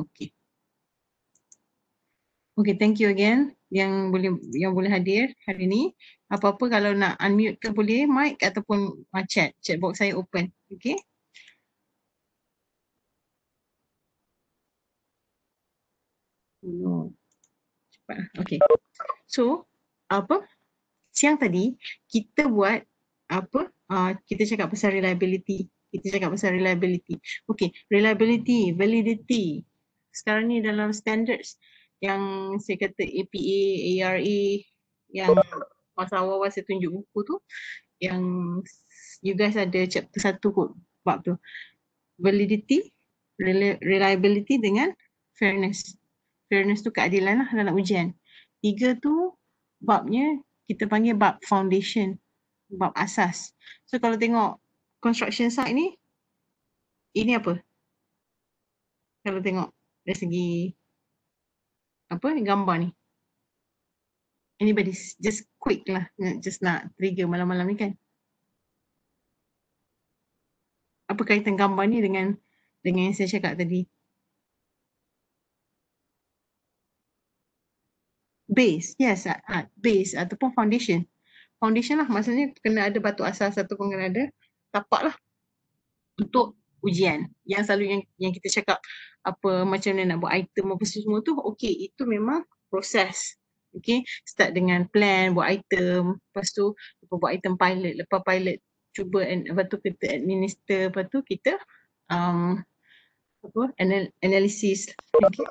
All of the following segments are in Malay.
Okay, okay, thank you again yang boleh yang boleh hadir hari ini. Apa-apa kalau nak unmute ke boleh mic ataupun ah, chat. Chat box saya open. Okey. Oh, lah. Okay. So, apa? Siang tadi kita buat apa? Uh, kita cakap pasal reliability. Kita cakap pasal reliability. Okay, reliability, validity, sekarang ni dalam standards yang saya kata APA, ARA yang masa awal-awal saya tunjuk buku tu yang you guys ada chapter satu kot bab tu validity, reliability dengan fairness fairness tu keadilan lah dalam ujian tiga tu babnya kita panggil bab foundation bab asas so kalau tengok construction site ni ini apa? kalau tengok dari segi apa ni gambar ni. Anybody just quick lah just nak trigger malam-malam ni kan. Apa kaitan gambar ni dengan dengan yang saya cakap tadi? Base, yes, art. Ah, ah, base ataupun foundation. Foundation lah maksudnya kena ada batu asas ataupun kena ada tapak lah. Untuk ujian yang selalu yang, yang kita cakap apa macam mana nak buat item apa semua tu okey itu memang proses okey start dengan plan buat item lepas tu lepas buat item pilot lepas pilot cuba and lepas tu kita administer lepas tu kita um, apa anal- analisis okay.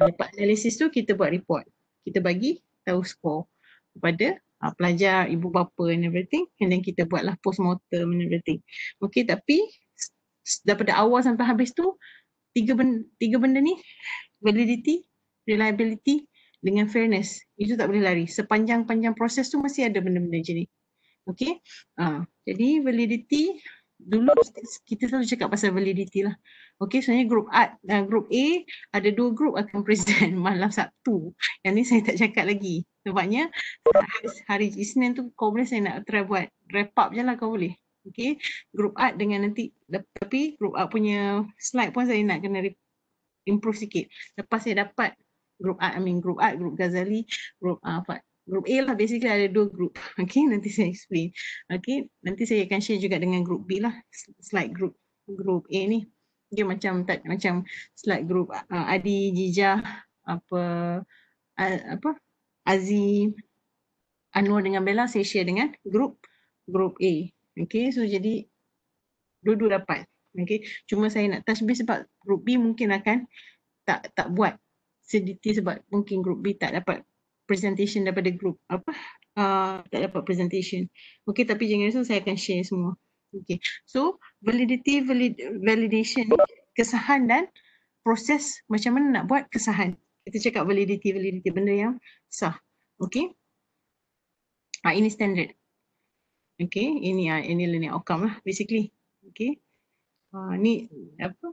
lepas analisis tu kita buat report kita bagi tahu skor kepada uh, pelajar ibu bapa and everything and then kita buatlah post mortem and everything okey tapi daripada awal sampai habis tu tiga benda, tiga benda ni validity, reliability dengan fairness itu tak boleh lari. Sepanjang-panjang proses tu masih ada benda-benda macam ni. Okay. Ha. jadi validity dulu kita selalu cakap pasal validity lah. Okay sebenarnya group A, uh, group A ada dua group akan present malam Sabtu. Yang ni saya tak cakap lagi. Sebabnya hari Isnin tu kau boleh saya nak try buat wrap up je lah kau boleh okay group art dengan nanti tapi group art punya slide pun saya nak kena improve sikit lepas saya dapat group art I mean group art group Ghazali group ah, apa uh, group A lah basically ada dua group okay nanti saya explain okay nanti saya akan share juga dengan group B lah slide group group A ni dia macam tak macam slide group uh, Adi Jijah apa uh, apa Azim Anwar dengan Bella saya share dengan group group A Okay, so jadi dua-dua dapat. Okay, cuma saya nak touch base sebab group B mungkin akan tak tak buat sedetail sebab mungkin group B tak dapat presentation daripada group apa uh, tak dapat presentation. Okay, tapi jangan risau saya akan share semua. Okay, so validity, valid, validation, kesahan dan proses macam mana nak buat kesahan. Kita cakap validity, validity benda yang sah. Okay. Ha, ini standard. Okay, ini ya ini learning outcome lah basically. Okay, uh, ni apa?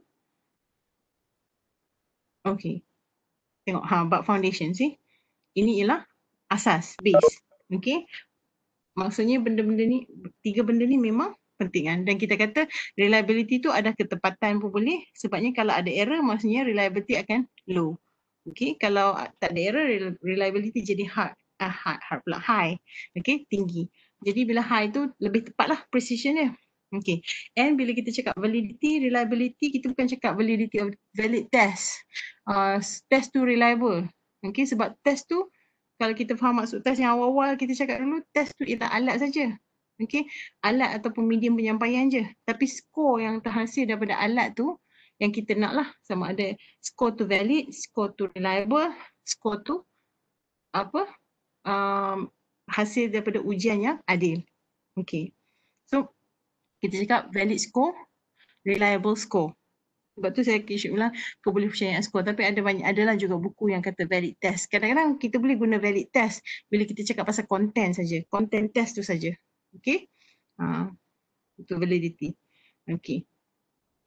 Okay, tengok ha, about foundation sih. Ini ialah asas, base. Okay, maksudnya benda-benda ni, tiga benda ni memang penting kan. Dan kita kata reliability tu ada ketepatan pun boleh. Sebabnya kalau ada error maksudnya reliability akan low. Okay, kalau tak ada error reliability jadi hard. Uh, hard, hard pula, high. Okay, tinggi. Jadi bila high tu lebih tepatlah precision dia. Okay. And bila kita cakap validity, reliability, kita bukan cakap validity of valid test. Uh, test tu reliable. Okay sebab test tu kalau kita faham maksud test yang awal-awal kita cakap dulu, test tu ialah alat saja. Okay. Alat ataupun medium penyampaian je. Tapi skor yang terhasil daripada alat tu yang kita nak lah sama ada skor tu valid, skor tu reliable, skor tu apa um, hasil daripada ujian yang adil. Okay. So kita cakap valid score, reliable score. Sebab tu saya kisah bilang, ulang kepercayaan score. Tapi ada banyak, ada lah juga buku yang kata valid test. Kadang-kadang kita boleh guna valid test bila kita cakap pasal content saja. Content test tu saja. Okay. Ha, itu validity. Okay.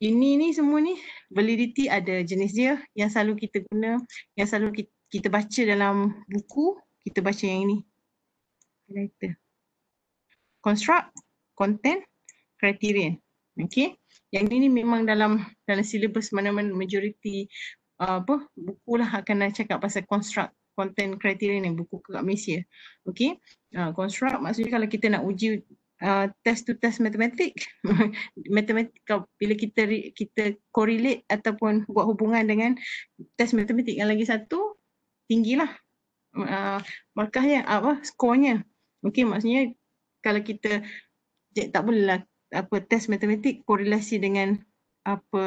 Ini ni semua ni validity ada jenis dia yang selalu kita guna, yang selalu kita, kita baca dalam buku, kita baca yang ini writer. Construct, content, criterion. Okay. Yang ini memang dalam dalam syllabus mana-mana majority uh, apa buku lah akan nak cakap pasal construct content criterion yang buku kat Malaysia. Okay. Uh, construct maksudnya kalau kita nak uji uh, test to test matematik, matematik bila kita kita correlate ataupun buat hubungan dengan test matematik yang lagi satu tinggilah uh, markahnya apa skornya Okey maksudnya kalau kita tak bolehlah apa test matematik korelasi dengan apa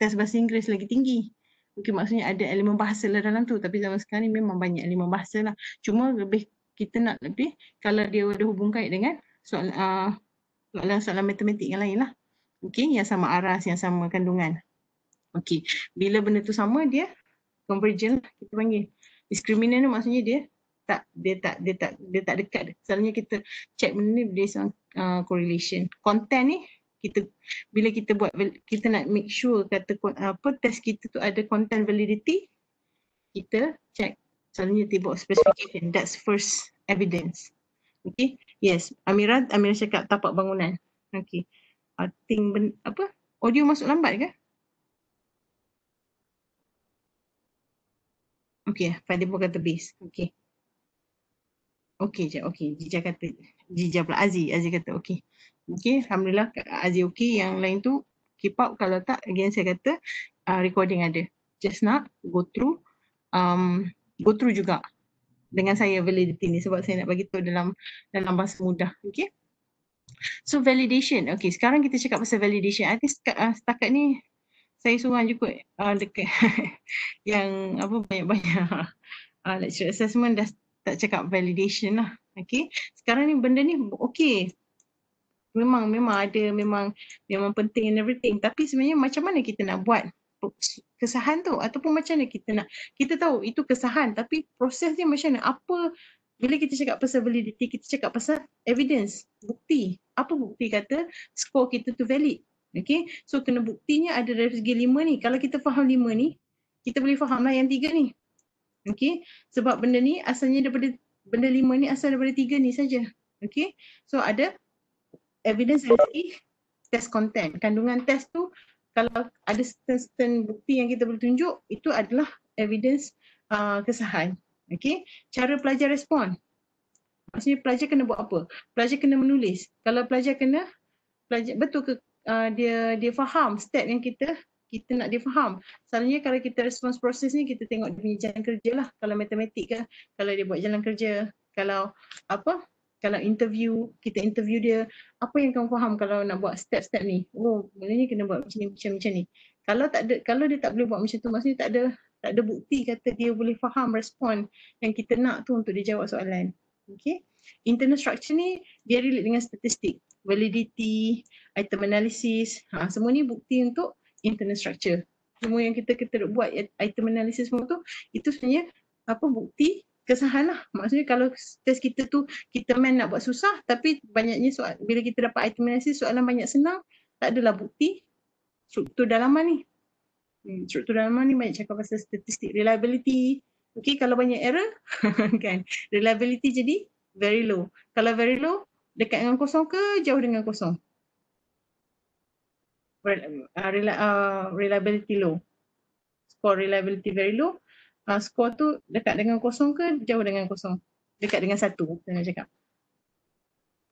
test bahasa Inggeris lagi tinggi. Okey, maksudnya ada elemen bahasa lah dalam tu tapi zaman sekarang ni memang banyak elemen bahasa lah. Cuma lebih kita nak lebih kalau dia ada hubung kait dengan soal, uh, soalan soal matematik yang lain lah. Okey yang sama aras yang sama kandungan. Okey bila benda tu sama dia convergent lah kita panggil. Discriminant ni maksudnya dia tak dia tak dia tak dia tak dekat. Selalunya kita check benda ni based on uh, correlation. Content ni kita bila kita buat kita nak make sure kata apa test kita tu ada content validity kita check selalunya tibok specification that's first evidence okay yes Amira Amira cakap tapak bangunan okay I think ben, apa audio masuk lambat ke okay Fadi pun kata base okay Okey je. Okey. Jija kata. Jija pula Aziz. Aziz kata okey. Okey. Alhamdulillah Aziz okey. Yang lain tu keep up. Kalau tak again saya kata uh, recording ada. Just nak go through. Um, go through juga dengan saya validity ni sebab saya nak bagi tahu dalam dalam bahasa mudah. Okey. So validation. Okey. Sekarang kita cakap pasal validation. I think uh, setakat ni saya seorang je kot uh, dekat yang apa banyak-banyak uh, lecture assessment dah tak cakap validation lah. Okay. Sekarang ni benda ni okay. Memang memang ada memang memang penting and everything. Tapi sebenarnya macam mana kita nak buat kesahan tu ataupun macam mana kita nak kita tahu itu kesahan tapi prosesnya macam mana apa bila kita cakap pasal validity kita cakap pasal evidence bukti apa bukti kata skor kita tu valid okay so kena buktinya ada dari segi lima ni kalau kita faham lima ni kita boleh faham lah yang tiga ni Okey, sebab benda ni asalnya daripada benda lima ni asal daripada tiga ni saja. Okey, so ada evidence dari test content. Kandungan test tu kalau ada certain, certain bukti yang kita boleh tunjuk itu adalah evidence uh, kesahan. Okey, cara pelajar respon. Maksudnya pelajar kena buat apa? Pelajar kena menulis. Kalau pelajar kena pelajar betul ke uh, dia dia faham step yang kita kita nak dia faham. Selalunya kalau kita respons proses ni kita tengok dia punya jalan kerja lah. Kalau matematik kan, kalau dia buat jalan kerja, kalau apa, kalau interview, kita interview dia, apa yang kamu faham kalau nak buat step-step ni? Oh, mana ni kena buat macam ni, macam, macam ni. Kalau tak ada, kalau dia tak boleh buat macam tu, maksudnya tak ada tak ada bukti kata dia boleh faham respon yang kita nak tu untuk dia jawab soalan. Okay. Internal structure ni dia relate dengan statistik validity, item analysis, ha, semua ni bukti untuk internal structure. Semua yang kita kita buat item analysis semua tu itu sebenarnya apa bukti kesahan lah. Maksudnya kalau test kita tu kita main nak buat susah tapi banyaknya soal bila kita dapat item analysis soalan banyak senang tak adalah bukti struktur dalaman ni. Hmm, struktur dalaman ni banyak cakap pasal statistik reliability. Okay kalau banyak error kan reliability jadi very low. Kalau very low dekat dengan kosong ke jauh dengan kosong. Uh, uh, reliability low. Score reliability very low. Uh, score tu dekat dengan kosong ke jauh dengan kosong? Dekat dengan satu, saya nak cakap.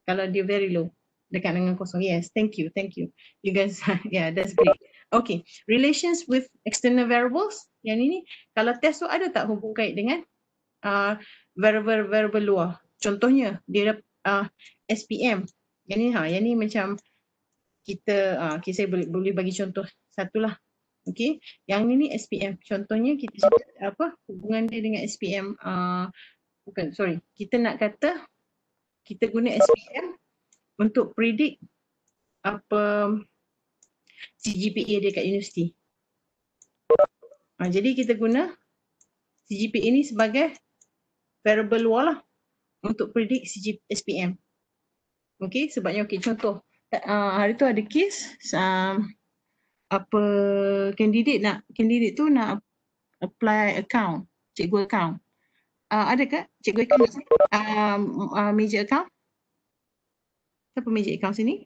Kalau dia very low, dekat dengan kosong. Yes, thank you, thank you. You guys, yeah, that's great. Okay, relations with external variables. Yang ini, kalau test tu ada tak hubung kait dengan variable-variable uh, luar? Contohnya, dia ada uh, SPM. Yang ini, ha, yang ini macam kita uh, ah, okay, saya boleh, boleh bagi contoh satu lah, okay? yang ini SPM contohnya kita apa hubungan dia dengan SPM uh, ah, bukan sorry kita nak kata kita guna SPM untuk predict apa CGPA dia kat universiti uh, jadi kita guna CGPA ni sebagai variable luar lah untuk predict CGPA SPM okey sebabnya okey contoh Ah, hari tu ada kes um, apa kandidat nak kandidat tu nak apply account cikgu account uh, ada ke cikgu account um, uh, major account siapa major account sini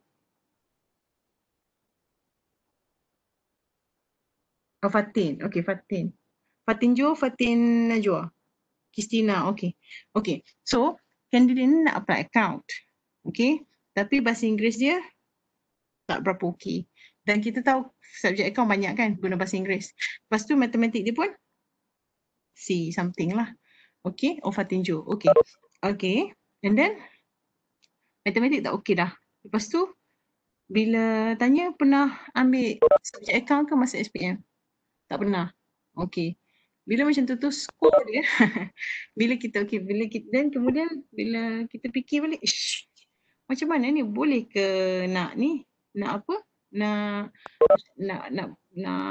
oh, Fatin okey Fatin Fatin Jo Fatin Najwa Kristina okey okey so kandidat ni nak apply account okey tapi bahasa Inggeris dia tak berapa okey. Dan kita tahu subjek account banyak kan guna bahasa Inggeris. Lepas tu matematik dia pun C something lah. Okay, Ofatinjo. Oh, okay. Okay. And then matematik tak okay dah. Lepas tu bila tanya pernah ambil subjek account ke masa SPM? Tak pernah. Okay. Bila macam tu tu skor dia. bila kita okay. Bila kita, dan kemudian bila kita fikir balik. macam mana ni boleh ke nak ni nak apa nak nak nak nak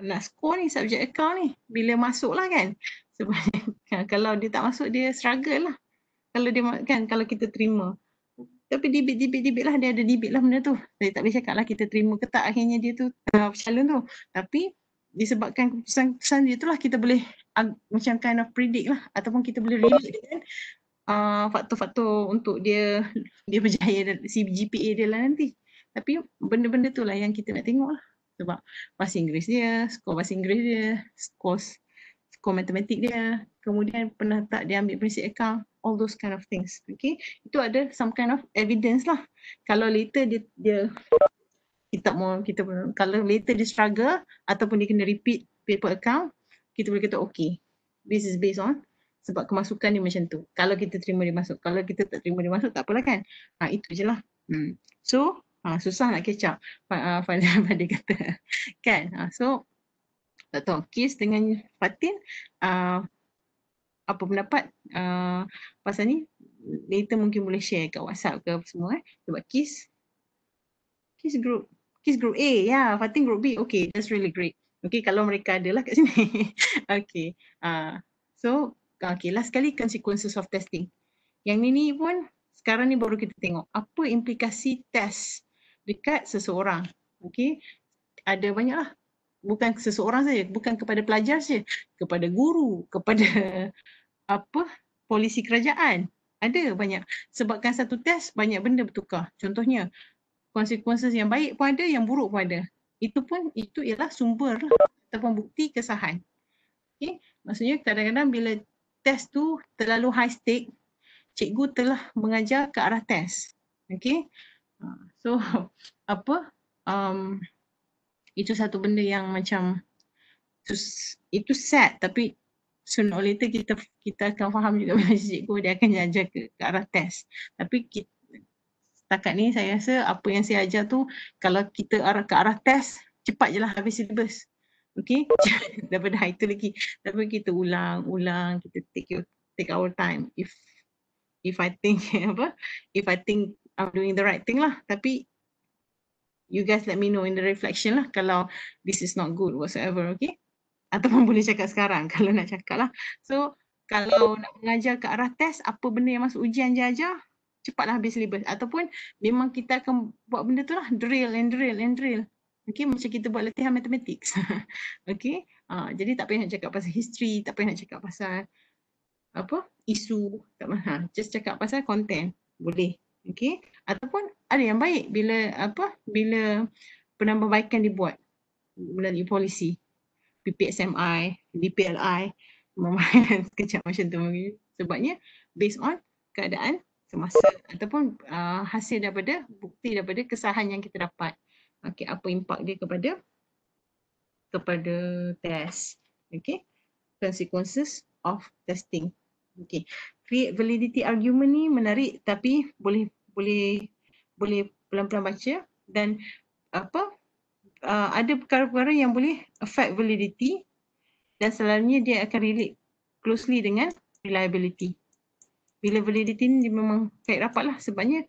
nak skor ni subjek account ni bila masuklah kan sebab kalau dia tak masuk dia struggle lah kalau dia kan kalau kita terima tapi debit debit debit lah dia ada debit lah benda tu saya tak boleh cakap lah kita terima ke tak akhirnya dia tu uh, calon tu tapi disebabkan keputusan keputusan dia tu lah kita boleh uh, macam kind of predict lah ataupun kita boleh relate dengan uh, faktor-faktor untuk dia dia berjaya dan si GPA dia lah nanti. Uh, tapi benda-benda tu lah yang kita nak tengok lah. Sebab bahasa Inggeris dia, skor bahasa Inggeris dia, skor, skor matematik dia, kemudian pernah tak dia ambil prinsip account, all those kind of things. Okay. Itu ada some kind of evidence lah. Kalau later dia, dia kita mau kita kalau later dia struggle ataupun dia kena repeat paper account, kita boleh kata okay. This is based on sebab kemasukan dia macam tu. Kalau kita terima dia masuk. Kalau kita tak terima dia masuk, tak apalah kan. Ha, itu je lah. Hmm. So, Ha, susah nak catch ah, up Fadil Abadi kata. kan? Ha, so, tak tahu. Kis dengan Fatin, uh, apa pendapat uh, pasal ni? Later mungkin boleh share kat WhatsApp ke apa semua. Eh? Sebab Kis, Kis group. Kis group A, ya. Yeah, Fatin group B. Okay, that's really great. Okay, kalau mereka ada lah kat sini. okay. Uh, so, okay. Last sekali, consequences of testing. Yang ni ni pun sekarang ni baru kita tengok apa implikasi test dekat seseorang. Okey. Ada banyaklah. Bukan seseorang saja, bukan kepada pelajar saja, kepada guru, kepada apa? Polisi kerajaan. Ada banyak. Sebabkan satu test banyak benda bertukar. Contohnya konsekuensi yang baik pun ada, yang buruk pun ada. Itu pun itu ialah sumber ataupun bukti kesahan. Okey. Maksudnya kadang-kadang bila test tu terlalu high stake, cikgu telah mengajar ke arah test. Okey. Ha, so apa um, itu satu benda yang macam itu, itu sad tapi sooner or later kita kita akan faham juga bila cikgu dia akan ajar ke, ke arah test. Tapi kita, setakat ni saya rasa apa yang saya ajar tu kalau kita arah ke arah test cepat je lah habis syllabus. Okay, daripada itu lagi. Tapi kita ulang, ulang, kita take your, take our time. If if I think apa, if I think I'm doing the right thing lah. Tapi you guys let me know in the reflection lah kalau this is not good whatsoever, okay? Ataupun boleh cakap sekarang kalau nak cakap lah. So kalau nak mengajar ke arah test, apa benda yang masuk ujian je ajar, cepatlah habis syllabus. Ataupun memang kita akan buat benda tu lah, drill and drill and drill. Okay, macam kita buat latihan matematik. okay, uh, jadi tak payah nak cakap pasal history, tak payah nak cakap pasal apa isu tak mahal ha, just cakap pasal content boleh okey ataupun ada yang baik bila apa bila penambahbaikan dibuat melalui polisi PPSMI, DPLI memang sekejap macam tu mungkin sebabnya based on keadaan semasa ataupun uh, hasil daripada bukti daripada kesahan yang kita dapat okey apa impak dia kepada kepada test okey consequences of testing okey create validity argument ni menarik tapi boleh boleh boleh pelan-pelan baca dan apa uh, ada perkara-perkara yang boleh affect validity dan selalunya dia akan relate closely dengan reliability. Bila validity ni dia memang kait rapat lah sebabnya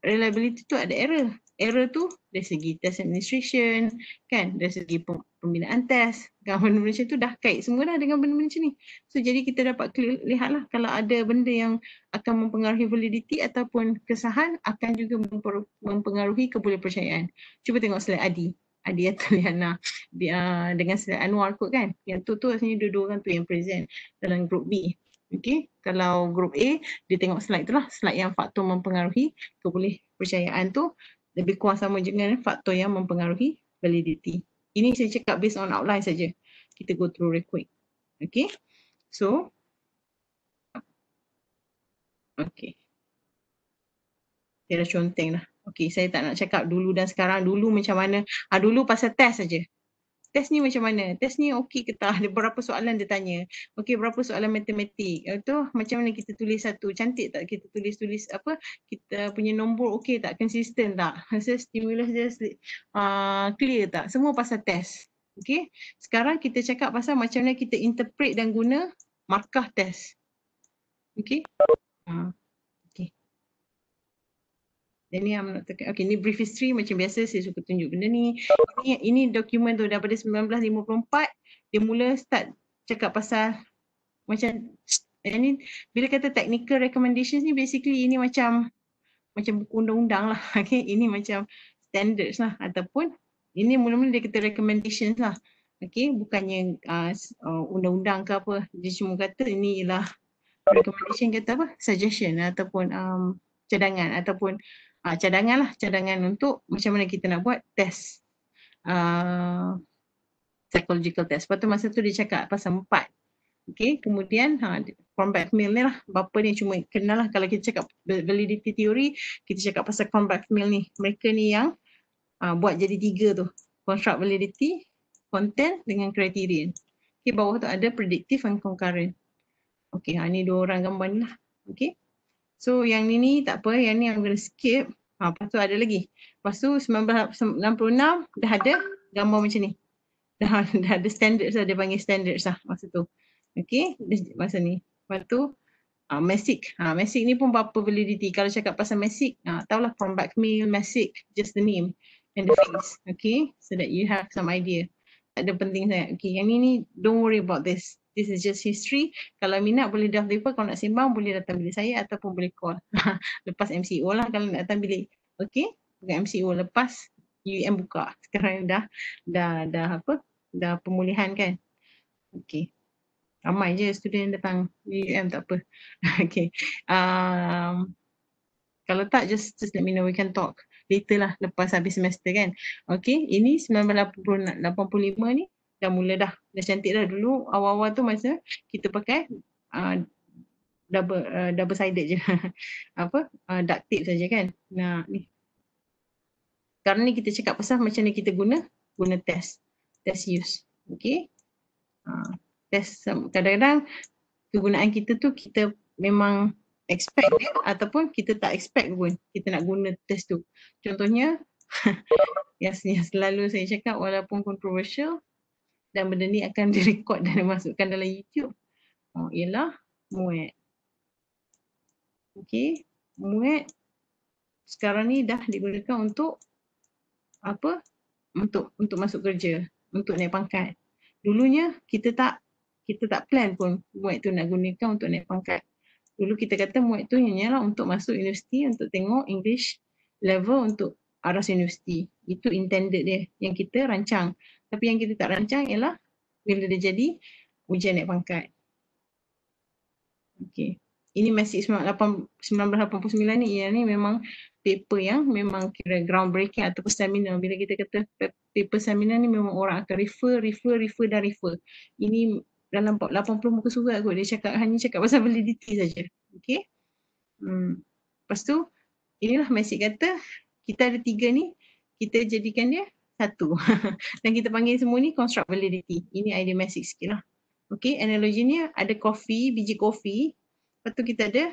reliability tu ada error error tu dari segi test administration kan dari segi pembinaan test government regulation tu dah kait semua dah dengan benda macam ni so jadi kita dapat lihatlah kalau ada benda yang akan mempengaruhi validity ataupun kesahan akan juga mempengaruhi kepulih percayaan cuba tengok slide Adi Adi atau Liana ah, dengan slide Anwar kot kan yang tu tu rasanya dua-dua orang tu yang present dalam group B Okay, kalau group A dia tengok slide tu lah, slide yang faktor mempengaruhi kebolehpercayaan tu lebih kurang sama dengan faktor yang mempengaruhi validity. Ini saya cakap based on outline saja. Kita go through real quick. Okay. So. Okay. Saya dah conteng lah. Okay, saya tak nak cakap dulu dan sekarang. Dulu macam mana. Ha, dulu pasal test saja test ni macam mana? Test ni okey ke tak? Ada berapa soalan dia tanya? Okey, berapa soalan matematik? Eh, tu macam mana kita tulis satu? Cantik tak kita tulis-tulis apa? Kita punya nombor okey tak? Konsisten tak? So, stimulus dia uh, clear tak? Semua pasal test. Okey, sekarang kita cakap pasal macam mana kita interpret dan guna markah test. Okey. Uh. Ini ni nak tekan. Okay, ni brief history macam biasa saya suka tunjuk benda ni. Ini, ini dokumen tu daripada 1954 dia mula start cakap pasal macam ini bila kata technical recommendations ni basically ini macam macam buku undang-undang lah. Okay, ini macam standards lah ataupun ini mula-mula dia kata recommendations lah. Okay, bukannya uh, undang-undang ke apa. Dia cuma kata ini ialah recommendation kata apa? Suggestion ataupun um, cadangan ataupun uh, cadangan lah cadangan untuk macam mana kita nak buat test uh, psychological test. Lepas tu masa tu dia cakap pasal empat. Okay, kemudian ha, combat meal ni lah. Bapa ni cuma kenal lah kalau kita cakap validity theory, kita cakap pasal combat meal ni. Mereka ni yang uh, buat jadi tiga tu. Construct validity, content dengan criterion. Okay, bawah tu ada predictive and concurrent. Okay, ha, ni dua orang gambar ni lah. Okay. So yang ni ni tak apa, yang ni I'm gonna skip. Ha, lepas tu ada lagi. Lepas tu 1966 dah ada gambar macam ni. Dah, dah ada standard lah, dia panggil standard lah masa tu. Okay, masa ni. Lepas tu uh, ha, MASIC. Uh, ha, MASIC ni pun berapa validity. Kalau cakap pasal masik uh, ha, tahulah from back mail, masik just the name and the face. Okay, so that you have some idea. Tak ada penting sangat. Okay, yang ni ni don't worry about this. This is just history. Kalau minat boleh dah telefon. Kalau nak sembang boleh datang bilik saya ataupun boleh call. lepas MCO lah kalau nak datang bilik. Okay. Bukan MCO lepas UM buka. Sekarang dah, dah, dah apa? Dah pemulihan kan? Okay. Ramai je student datang UM tak apa. okay. Um, kalau tak just, just let me know we can talk. Later lah lepas habis semester kan. Okay. Ini 1985 ni dah mula dah dah cantik dah dulu awal-awal tu masa kita pakai uh, double uh, ah, double sided je apa uh, duct tape saja kan nah ni sekarang ni kita cakap pasal macam ni kita guna guna test test use okey uh, test kadang-kadang kegunaan kita tu kita memang expect dia, ya, ataupun kita tak expect pun kita nak guna test tu contohnya yang, yang selalu saya cakap walaupun controversial dan benda ni akan direkod dan dimasukkan dalam YouTube. Oh, ialah muet. Okey, muet sekarang ni dah digunakan untuk apa? Untuk untuk masuk kerja, untuk naik pangkat. Dulunya kita tak kita tak plan pun muet tu nak gunakan untuk naik pangkat. Dulu kita kata muet tu hanya lah untuk masuk universiti untuk tengok English level untuk aras universiti. Itu intended dia yang kita rancang. Tapi yang kita tak rancang ialah bila dia jadi hujan naik pangkat. Okey. Ini masih 1989 ni, ya ni memang paper yang memang kira groundbreaking ataupun seminar. Bila kita kata paper seminar ni memang orang akan refer, refer, refer dan refer. Ini dalam 80 muka surat kot dia cakap hanya cakap pasal validity saja. Okey. Hmm. Lepas tu inilah Masih kata kita ada tiga ni kita jadikan dia satu. Dan kita panggil semua ni construct validity. Ini idea message sikit lah. Okay, analoginya ada kopi, biji kopi. Lepas tu kita ada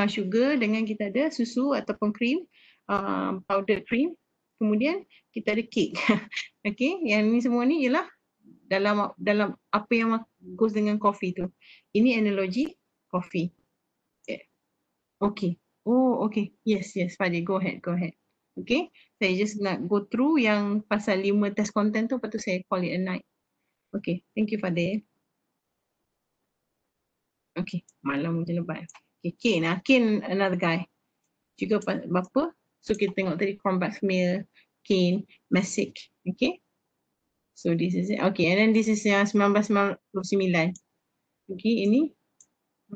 uh, sugar dengan kita ada susu ataupun cream, uh, powder cream. Kemudian kita ada cake. okay, yang ni semua ni ialah dalam dalam apa yang goes dengan kopi tu. Ini analogi kopi. Okay. Oh, okay. Yes, yes, Fadi. Go ahead, go ahead. Okay, saya just nak go through yang pasal lima test content tu, patut saya call it a night. Okay, thank you Fadil. Okay, malam je lebat. Okay, Kane, ah. Kane another guy. Juga bapa. So kita tengok tadi combat female, Kane, Masik. Okay. So this is it. Okay, and then this is yang 1999. Okay, ini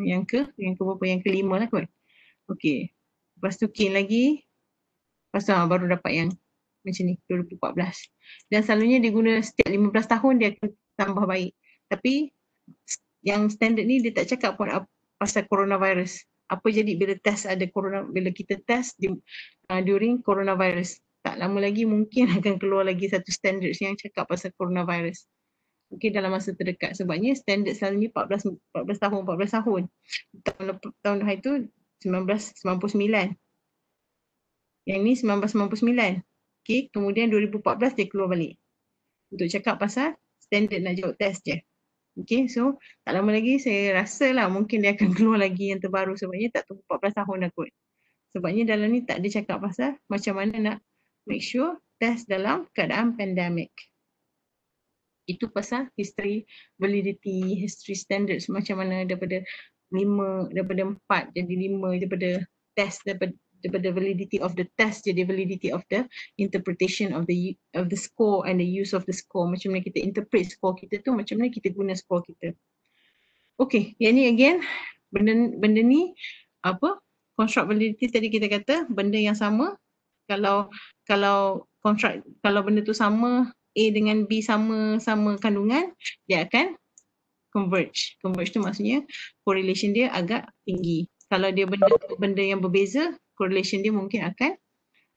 yang ke, yang ke berapa, yang kelima lah kot. Okay. Lepas tu Kane lagi, Lepas tu ha, baru dapat yang macam ni 2014. Dan selalunya diguna setiap 15 tahun dia akan tambah baik. Tapi yang standard ni dia tak cakap pun apa, pasal coronavirus. Apa jadi bila test ada corona bila kita test di, uh, during coronavirus. Tak lama lagi mungkin akan keluar lagi satu standard yang cakap pasal coronavirus. Okay dalam masa terdekat sebabnya standard selalunya 14 14 tahun 14 tahun. Tahun tahun itu 1999 yang ni 1999. okay. kemudian 2014 dia keluar balik. Untuk cakap pasal standard nak jawab test je. okay. so tak lama lagi saya rasa lah mungkin dia akan keluar lagi yang terbaru sebabnya tak tunggu 14 tahun dah kot. Sebabnya dalam ni tak ada cakap pasal macam mana nak make sure test dalam keadaan pandemik. Itu pasal history validity, history standards macam mana daripada lima, daripada empat jadi lima daripada test daripada daripada validity of the test jadi validity of the interpretation of the of the score and the use of the score macam mana kita interpret score kita tu macam mana kita guna score kita okey yang ni again benda benda ni apa construct validity tadi kita kata benda yang sama kalau kalau construct kalau benda tu sama A dengan B sama sama kandungan dia akan converge converge tu maksudnya correlation dia agak tinggi kalau dia benda benda yang berbeza correlation dia mungkin akan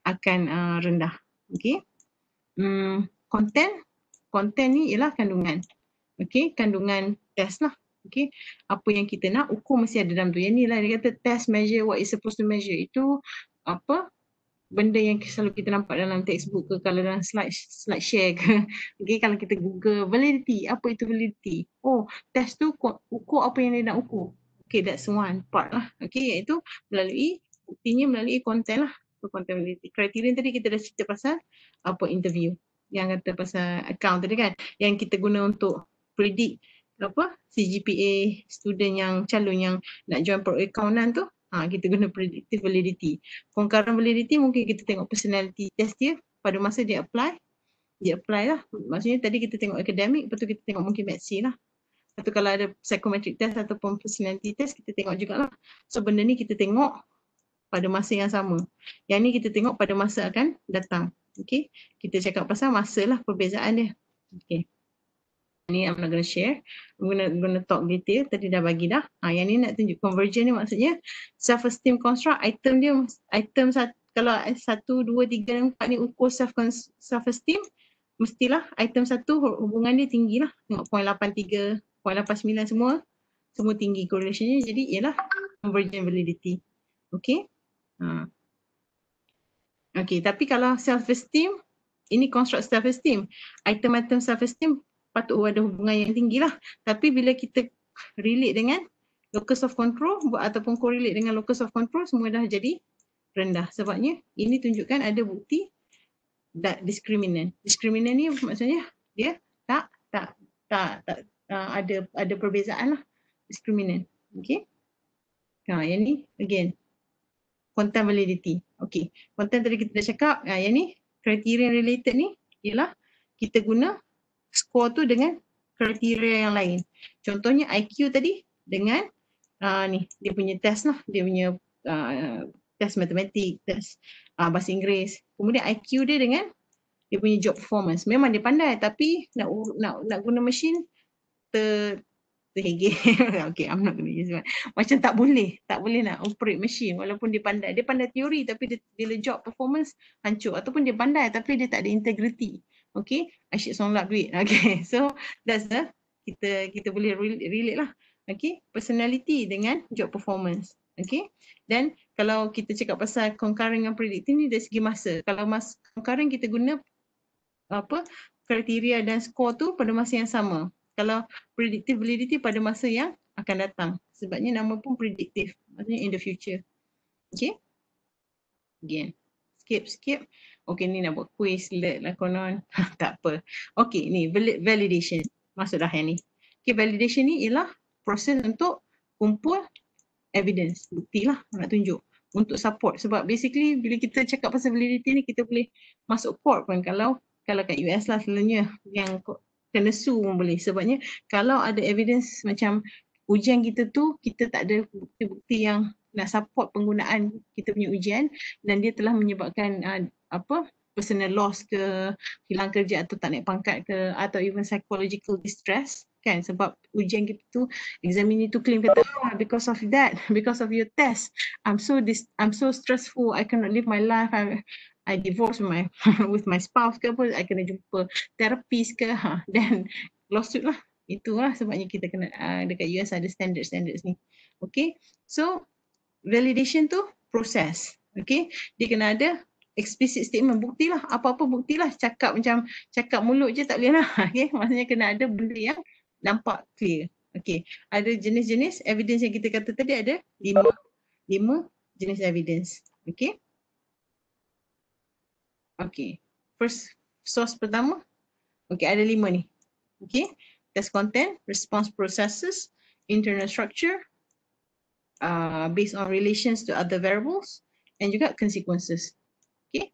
akan uh, rendah. Okey. Hmm, content content ni ialah kandungan. Okey, kandungan test lah. Okey, apa yang kita nak ukur mesti ada dalam tu. Yang ni lah dia kata test measure what is supposed to measure. Itu apa benda yang selalu kita nampak dalam textbook ke kalau dalam slide slide share ke. Okey, kalau kita Google validity, apa itu validity? Oh, test tu ukur apa yang dia nak ukur. Okay, that's one part lah. Okay, iaitu melalui buktinya melalui konten lah. So, konten validity. Kriteria tadi kita dah cerita pasal apa interview yang kata pasal account tadi kan yang kita guna untuk predict apa CGPA student yang calon yang nak join pro accountan tu ha, kita guna predictive validity. Pengkaran validity mungkin kita tengok personality test dia pada masa dia apply dia apply lah. Maksudnya tadi kita tengok akademik, lepas tu kita tengok mungkin medsi lah. Atau kalau ada psychometric test ataupun personality test, kita tengok jugalah. So benda ni kita tengok pada masa yang sama. Yang ni kita tengok pada masa akan datang. Okey. Kita cakap pasal masa lah perbezaan dia. Okey. Ni I'm not going share. I'm going to talk detail. Tadi dah bagi dah. Ha, yang ni nak tunjuk convergent ni maksudnya self-esteem construct item dia item satu, kalau satu, dua, tiga, empat ni ukur self self-esteem mestilah item satu hubungan dia tinggi lah. Tengok point lapan tiga, point lapan sembilan semua semua tinggi correlationnya. Jadi ialah convergent validity. Okay. Hmm. Okay, tapi kalau self-esteem, ini construct self-esteem. Item-item self-esteem patut ada hubungan yang tinggi lah. Tapi bila kita relate dengan locus of control ataupun correlate dengan locus of control, semua dah jadi rendah. Sebabnya ini tunjukkan ada bukti that discriminant. Discriminant ni maksudnya dia tak tak tak tak uh, ada ada perbezaan lah discriminant. Okay. Nah, ha, yang ni again content validity. Okay, content tadi kita dah cakap uh, yang ni kriteria related ni ialah kita guna score tu dengan kriteria yang lain. Contohnya IQ tadi dengan uh, ni dia punya test lah, dia punya uh, test matematik, test uh, bahasa Inggeris. Kemudian IQ dia dengan dia punya job performance. Memang dia pandai tapi nak nak nak guna mesin ter, RM100. okay, I'm not going to use that. Macam tak boleh. Tak boleh nak operate machine walaupun dia pandai. Dia pandai teori tapi dia, bila job performance hancur. Ataupun dia pandai tapi dia tak ada integriti Okay, asyik songlap duit. Okay, so that's the, kita kita boleh relate, relate lah. Okay, personality dengan job performance. Okay, dan kalau kita cakap pasal concurrent dengan predictive ni dari segi masa. Kalau mas concurrent kita guna apa kriteria dan skor tu pada masa yang sama kalau predictive validity pada masa yang akan datang. Sebabnya nama pun predictive, maksudnya in the future. Okay. Again. Skip, skip. Okay, ni nak buat quiz lah konon. tak apa. Okay, ni validation. Maksud dah yang ni. Okay, validation ni ialah proses untuk kumpul evidence, bukti lah nak tunjuk untuk support sebab basically bila kita cakap pasal validity ni kita boleh masuk court pun kalau kalau kat US lah selalunya yang lesu pun boleh sebabnya kalau ada evidence macam ujian kita tu kita tak ada bukti-bukti yang nak support penggunaan kita punya ujian dan dia telah menyebabkan uh, apa personal loss ke hilang kerja atau tak naik pangkat ke atau even psychological distress kan sebab ujian kita tu examiner tu claim kata ah, because of that because of your test I'm so this I'm so stressful I cannot live my life I I divorce my with my spouse ke apa, I kena jumpa therapist ke, ha, then lawsuit lah. Itulah sebabnya kita kena uh, dekat US ada standard-standards ni. Okay, so validation tu proses. Okay, dia kena ada explicit statement, buktilah apa-apa buktilah cakap macam cakap mulut je tak boleh lah. Okay, maksudnya kena ada benda yang nampak clear. Okay, ada jenis-jenis evidence yang kita kata tadi ada lima, lima jenis evidence. Okay. Okay. First source pertama. Okay, ada lima ni. Okay. Test content, response processes, internal structure, uh, based on relations to other variables, and juga consequences. Okay.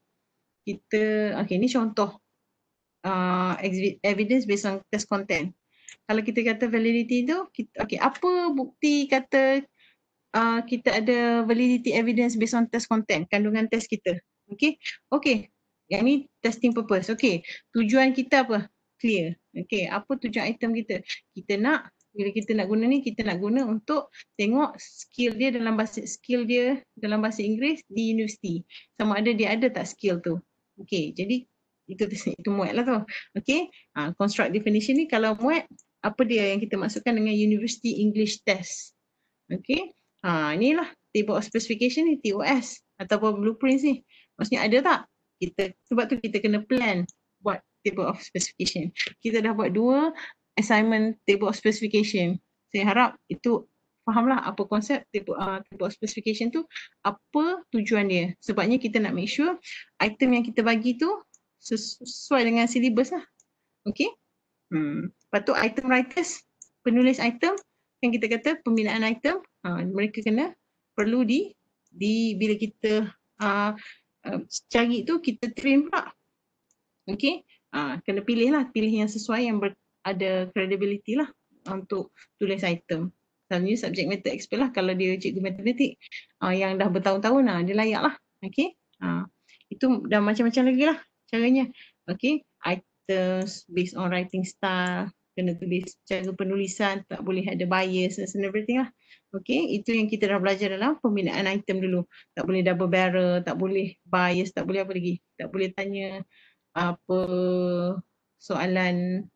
Kita, okay, ni contoh. Uh, evidence based on test content. Kalau kita kata validity tu, kita, okay, apa bukti kata uh, kita ada validity evidence based on test content, kandungan test kita. Okay, okay, yang ni testing purpose. Okay. Tujuan kita apa? Clear. Okay. Apa tujuan item kita? Kita nak, bila kita nak guna ni, kita nak guna untuk tengok skill dia dalam bahasa, skill dia dalam bahasa Inggeris di universiti. Sama ada dia ada tak skill tu. Okay. Jadi itu itu muat lah tu. Okay. Ha, construct definition ni kalau muat, apa dia yang kita masukkan dengan University English Test. Okay. Ha, inilah table of specification ni, TOS ataupun blueprint ni. Maksudnya ada tak? kita sebab tu kita kena plan buat table of specification. Kita dah buat dua assignment table of specification. Saya harap itu fahamlah apa konsep table, uh, table of specification tu, apa tujuan dia. Sebabnya kita nak make sure item yang kita bagi tu sesuai dengan syllabus lah. Okay. Hmm. Lepas tu item writers, penulis item yang kita kata pembinaan item, uh, mereka kena perlu di di bila kita uh, Eh, cari tu kita train pula. Okay. Ha, ah, kena pilih lah. Pilih yang sesuai yang ber, ada credibility lah untuk tulis item. Selalunya subject matter expert lah kalau dia cikgu matematik uh, yang dah bertahun-tahun lah dia layak lah. Okay. Ha, ah, itu dah macam-macam lagi lah caranya. Okay. Items based on writing style kena tulis cara penulisan, tak boleh ada bias dan everything lah. Okay, itu yang kita dah belajar dalam pembinaan item dulu. Tak boleh double barrel, tak boleh bias, tak boleh apa lagi. Tak boleh tanya apa soalan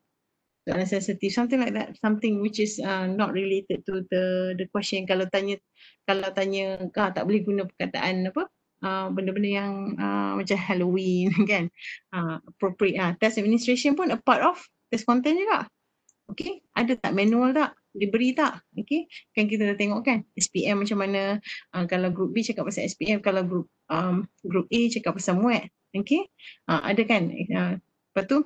soalan sensitif, something like that. Something which is uh, not related to the the question. Kalau tanya, kalau tanya, kah, tak boleh guna perkataan apa, uh, benda-benda uh, yang uh, macam Halloween kan uh, appropriate uh, test administration pun a part of test content juga Okay, ada tak manual tak? Diberi tak? Okay, kan kita dah tengok kan SPM macam mana uh, kalau group B cakap pasal SPM, kalau group um, group A cakap pasal MUET. Okay, uh, ada kan? Uh, lepas tu,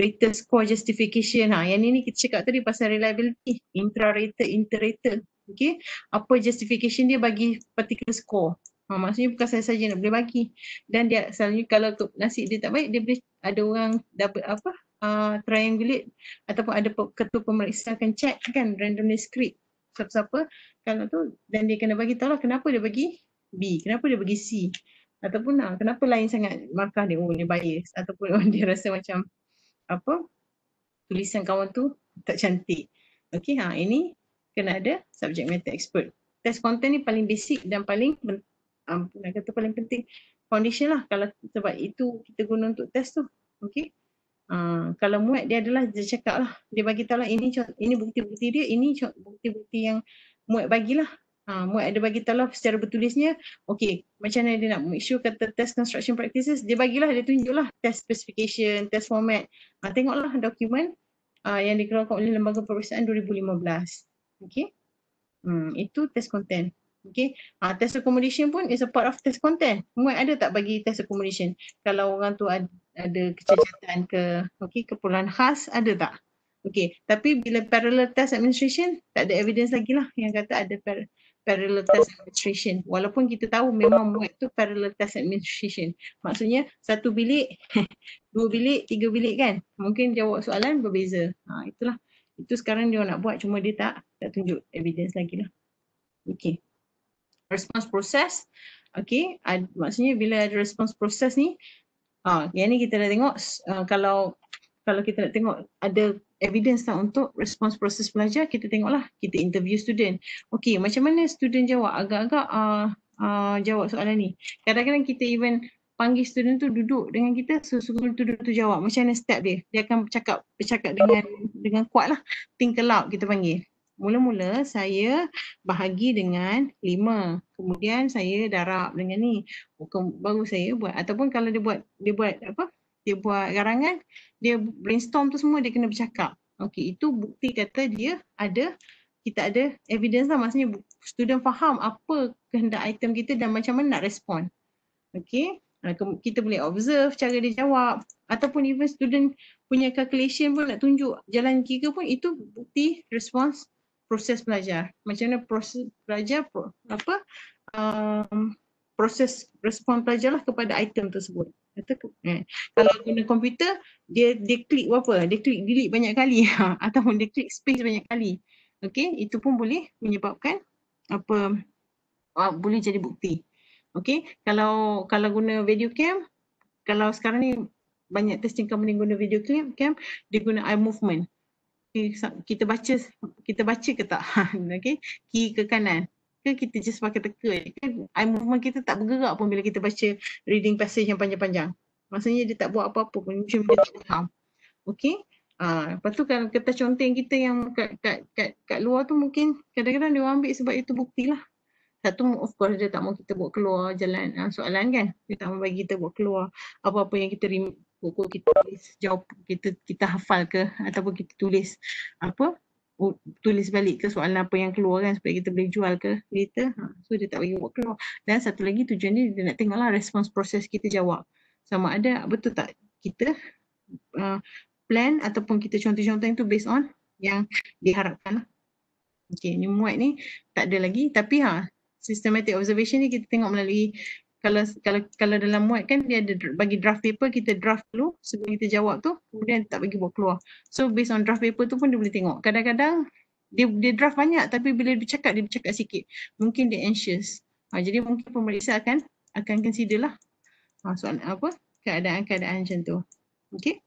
rater score justification. Ha. Yang ni kita cakap tadi pasal reliability, intra-rater, inter-rater. Okay, apa justification dia bagi particular score. Ha, maksudnya bukan saya saja nak boleh bagi. Dan dia selalunya kalau untuk nasib dia tak baik, dia boleh ada orang dapat apa, uh, ah, triangulate ataupun ada ketua pemeriksa akan check kan randomly script siapa-siapa kalau tu dan dia kena bagi tahu lah kenapa dia bagi B kenapa dia bagi C ataupun uh, kenapa lain sangat markah dia oh ni bias ataupun oh, dia rasa macam apa tulisan kawan tu tak cantik okey ha ah, ini kena ada subject matter expert test content ni paling basic dan paling um, nak kata paling penting foundation lah kalau sebab itu kita guna untuk test tu okey Uh, kalau muat dia adalah dia cakap lah. Dia bagi tahu lah ini ini bukti-bukti dia, ini bukti-bukti yang muat bagilah. Uh, muat ada bagi tahu lah secara bertulisnya. Okey, macam mana dia nak make sure kata test construction practices, dia bagilah, dia tunjuklah test specification, test format. Uh, tengoklah dokumen uh, yang dikeluarkan oleh Lembaga Perusahaan 2015. Okey. Hmm, itu test content. Okay. Ha, test accommodation pun is a part of test content. Muat ada tak bagi test accommodation? Kalau orang tu ada, ada kecacatan ke okey keperluan khas ada tak okey tapi bila parallel test administration tak ada evidence lagi lah yang kata ada par- parallel test administration walaupun kita tahu memang muat tu parallel test administration maksudnya satu bilik dua bilik tiga bilik kan mungkin jawab soalan berbeza ha itulah itu sekarang dia nak buat cuma dia tak tak tunjuk evidence lagi lah okey response process Okay, ad, maksudnya bila ada response process ni Ha, yang ni kita dah tengok uh, kalau kalau kita nak tengok ada evidence tak untuk response proses belajar, kita tengoklah. Kita interview student. Okey, macam mana student jawab? Agak-agak uh, uh, jawab soalan ni. Kadang-kadang kita even panggil student tu duduk dengan kita, suruh tu duduk tu jawab. Macam mana step dia? Dia akan bercakap, bercakap dengan dengan kuat lah. Think aloud kita panggil. Mula-mula saya bahagi dengan 5. Kemudian saya darab dengan ni. Baru saya buat ataupun kalau dia buat dia buat apa? Dia buat garangan, dia brainstorm tu semua dia kena bercakap. Okey, itu bukti kata dia ada kita ada evidence lah maksudnya student faham apa kehendak item kita dan macam mana nak respon. Okey. Ah, kita boleh observe cara dia jawab ataupun even student punya calculation pun nak tunjuk jalan kira pun itu bukti response proses belajar. Macam mana proses belajar pro, apa um, proses respon belajar lah kepada item tersebut. Kata, eh. Kalau guna komputer, dia dia klik apa? Dia klik delete banyak kali ataupun dia klik space banyak kali. Okay, itu pun boleh menyebabkan apa uh, boleh jadi bukti. Okay, kalau kalau guna video cam, kalau sekarang ni banyak testing company guna video cam, cam dia guna eye movement kita baca kita baca ke tak okey kiri ke kanan ke kita just pakai teka kan eye movement kita tak bergerak pun bila kita baca reading passage yang panjang-panjang maksudnya dia tak buat apa-apa pun macam dia tak faham okey uh, lepas tu kalau kertas conteng kita yang kat, kat, kat, kat luar tu mungkin kadang-kadang dia ambil sebab itu bukti lah satu of course dia tak mau kita buat keluar jalan ah, soalan kan dia tak mau bagi kita buat keluar apa-apa yang kita buku kita tulis jawab kita kita hafal ke ataupun kita tulis apa tulis balik ke soalan apa yang keluar kan supaya kita boleh jual ke kita ha. so dia tak bagi buat keluar dan satu lagi tujuan dia dia nak tengoklah response proses kita jawab sama ada betul tak kita uh, plan ataupun kita contoh-contoh itu based on yang diharapkan okey ni muat ni tak ada lagi tapi ha systematic observation ni kita tengok melalui kalau kalau kalau dalam muat kan dia ada bagi draft paper kita draft dulu sebelum kita jawab tu kemudian tak bagi buat keluar. So based on draft paper tu pun dia boleh tengok. Kadang-kadang dia dia draft banyak tapi bila dia bercakap dia bercakap sikit. Mungkin dia anxious. Ha, jadi mungkin pemeriksa akan akan consider lah. Ha, soalan apa keadaan-keadaan macam tu. Okay.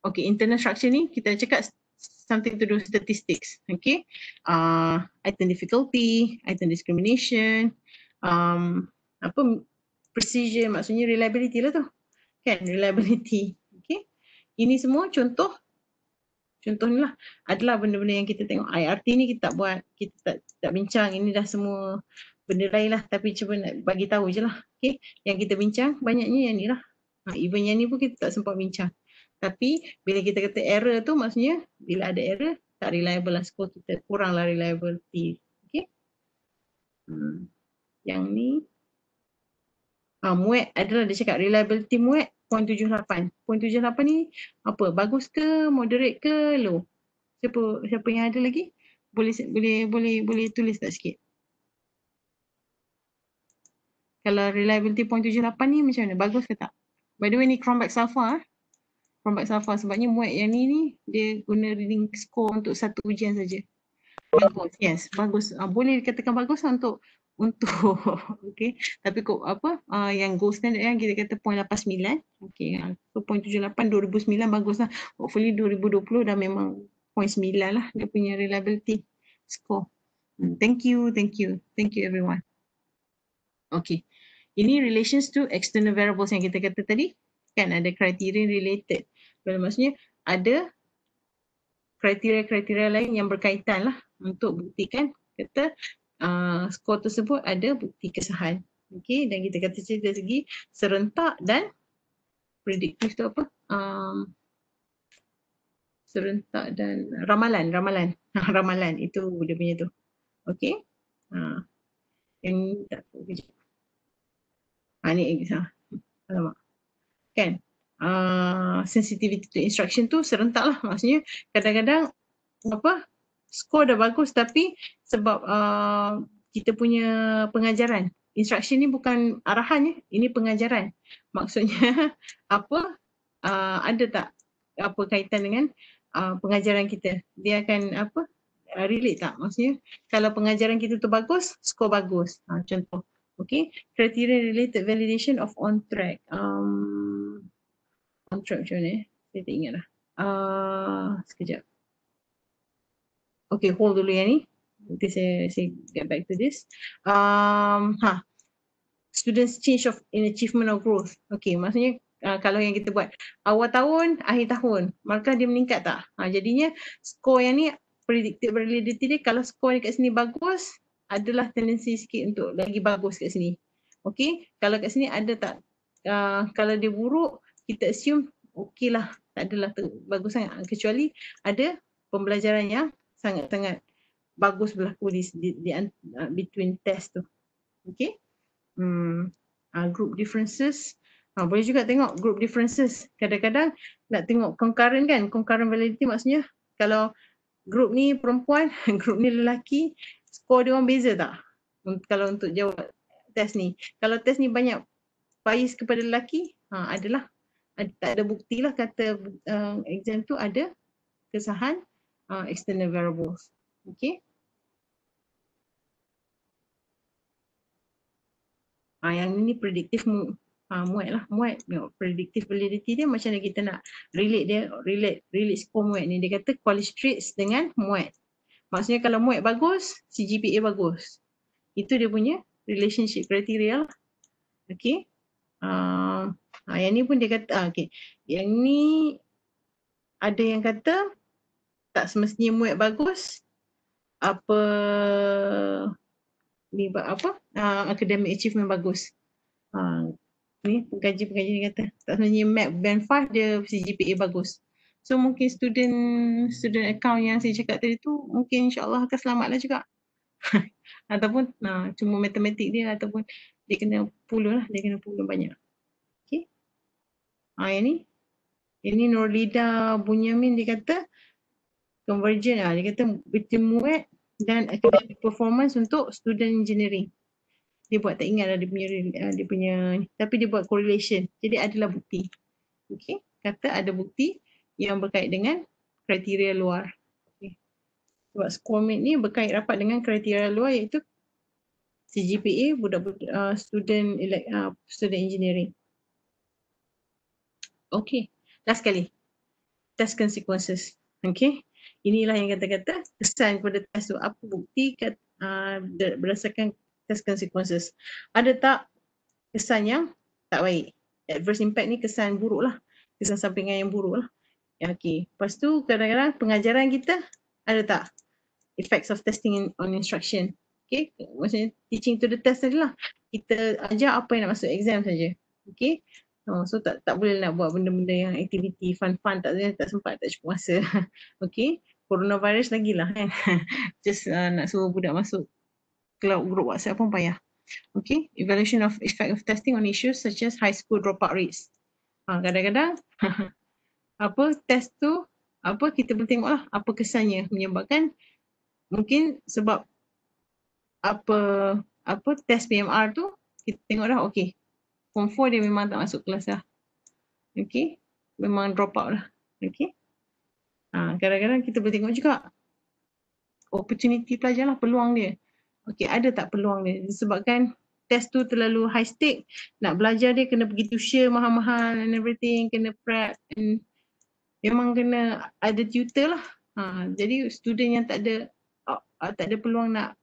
Okay internal structure ni kita cakap something to do with statistics. Okay. Uh, ah, item difficulty, item discrimination, um, apa precision maksudnya reliability lah tu kan reliability okay. ini semua contoh contoh ni lah adalah benda-benda yang kita tengok IRT ni kita tak buat kita tak, tak bincang ini dah semua benda lain lah tapi cuba nak bagi tahu je lah okay. yang kita bincang banyaknya yang ni lah ha, even yang ni pun kita tak sempat bincang tapi bila kita kata error tu maksudnya bila ada error tak reliable lah score kita kuranglah reliability okay. Hmm yang ni ha, ah, muet adalah dia cakap reliability muet 0.78. 0.78 ni apa? Bagus ke, moderate ke, low? Siapa siapa yang ada lagi? Boleh boleh boleh boleh tulis tak sikit? Kalau reliability 0.78 ni macam mana? Bagus ke tak? By the way ni Chromeback Safa. Ah. Chromeback Safa sebabnya muet yang ni ni dia guna reading score untuk satu ujian saja. Bagus. Yes, bagus. Ah, boleh dikatakan bagus lah untuk untuk okey tapi kok apa uh, yang gold standard yang kita kata 0.89 okey 0.78 2009 baguslah hopefully 2020 dah memang 0.9 lah dia punya reliability score hmm, thank you thank you thank you everyone okey ini relations to external variables yang kita kata tadi kan ada criteria related kalau maksudnya ada kriteria-kriteria lain yang berkaitan lah untuk buktikan kata uh, skor tersebut ada bukti kesahan. okay? dan kita kata cerita segi serentak dan prediktif tu apa? Um, serentak dan ramalan, ramalan. ramalan itu dia punya tu. okay? Ha. Uh, yang tak tahu kerja. Ha ni ha. Alamak. Kan? Uh, sensitivity to instruction tu serentak lah maksudnya kadang-kadang apa skor dah bagus tapi sebab uh, kita punya pengajaran. Instruction ni bukan arahan ya. Ini pengajaran. Maksudnya apa uh, ada tak apa kaitan dengan uh, pengajaran kita. Dia akan apa uh, relate tak maksudnya. Kalau pengajaran kita tu bagus, skor bagus. Ha, contoh. Okay. Criteria related validation of on track. Um, on track macam mana Kita eh? ingat lah. Uh, sekejap. Okay, hold dulu ya ni. Nanti saya, saya get back to this. Um, ha. Students change of in achievement or growth. Okay, maksudnya uh, kalau yang kita buat awal tahun, akhir tahun, markah dia meningkat tak? Ha, jadinya skor yang ni predicted validity dia kalau skor dekat sini bagus adalah tendensi sikit untuk lagi bagus kat sini. Okay, kalau kat sini ada tak? Uh, kalau dia buruk, kita assume okey lah. Tak adalah bagus sangat. Kecuali ada pembelajaran yang sangat-sangat bagus belah polis di, di, uh, between test tu. Okay. Hmm. Uh, group differences. Uh, boleh juga tengok group differences. Kadang-kadang nak tengok concurrent kan. Concurrent validity maksudnya kalau group ni perempuan, group ni lelaki, skor dia orang beza tak? Kalau untuk jawab test ni. Kalau test ni banyak bias kepada lelaki, ha, adalah. tak ada buktilah kata uh, exam tu ada kesahan uh, external variables. Okay. Ah, yang ini predictive mu, ah, muat lah. Muat, you know, predictive validity dia macam mana kita nak relate dia, relate, relate score muat ni. Dia kata quality traits dengan muat. Maksudnya kalau muat bagus, CGPA bagus. Itu dia punya relationship criteria lah. Okay. Uh, yang ni pun dia kata, uh, okay. Yang ni ada yang kata tak semestinya muat bagus apa ni apa uh, academic achievement bagus uh, ni gaji pengkaji ni kata tak semestinya map band 5 dia CGPA bagus so mungkin student student account yang saya cakap tadi tu mungkin insyaAllah akan selamat lah juga ataupun nah, cuma matematik dia ataupun dia kena puluh lah dia kena puluh banyak okay ha, ah, yang ni ini Nurlida Bunyamin dia kata convergent lah. Dia kata between MUET dan academic performance untuk student engineering. Dia buat tak ingat lah dia punya, uh, dia punya tapi dia buat correlation. Jadi adalah bukti. Okay. Kata ada bukti yang berkait dengan kriteria luar. Okay. Sebab scoremate ni berkait rapat dengan kriteria luar iaitu CGPA budak uh, student uh, student engineering. Okay. Last kali. Test consequences. Okay inilah yang kata-kata kesan kepada test tu. Apa bukti kat, uh, berdasarkan test consequences. Ada tak kesan yang tak baik? Adverse impact ni kesan buruk lah. Kesan sampingan yang buruk lah. Ya, okay. Lepas tu kadang-kadang pengajaran kita ada tak? Effects of testing on instruction. Okay. Maksudnya teaching to the test tadi lah. Kita ajar apa yang nak masuk exam saja. Okay. Oh, ha, so tak tak boleh nak buat benda-benda yang aktiviti fun-fun tak tak sempat tak cukup masa. Okay coronavirus lagi lah kan. Just uh, nak suruh budak masuk cloud group WhatsApp pun payah. Okay, evaluation of effect of testing on issues such as high school dropout rates. Ha, kadang-kadang apa test tu apa kita boleh tengok lah apa kesannya menyebabkan mungkin sebab apa apa test PMR tu kita tengok dah okay form 4 dia memang tak masuk kelas lah okay memang drop out lah okay Ha, kadang-kadang kita boleh tengok juga opportunity pelajar lah, peluang dia. Okey, ada tak peluang dia? Disebabkan test tu terlalu high stake, nak belajar dia kena pergi tuition mahal-mahal and everything, kena prep and memang kena ada tutor lah. Ha, jadi student yang tak ada uh, tak ada peluang nak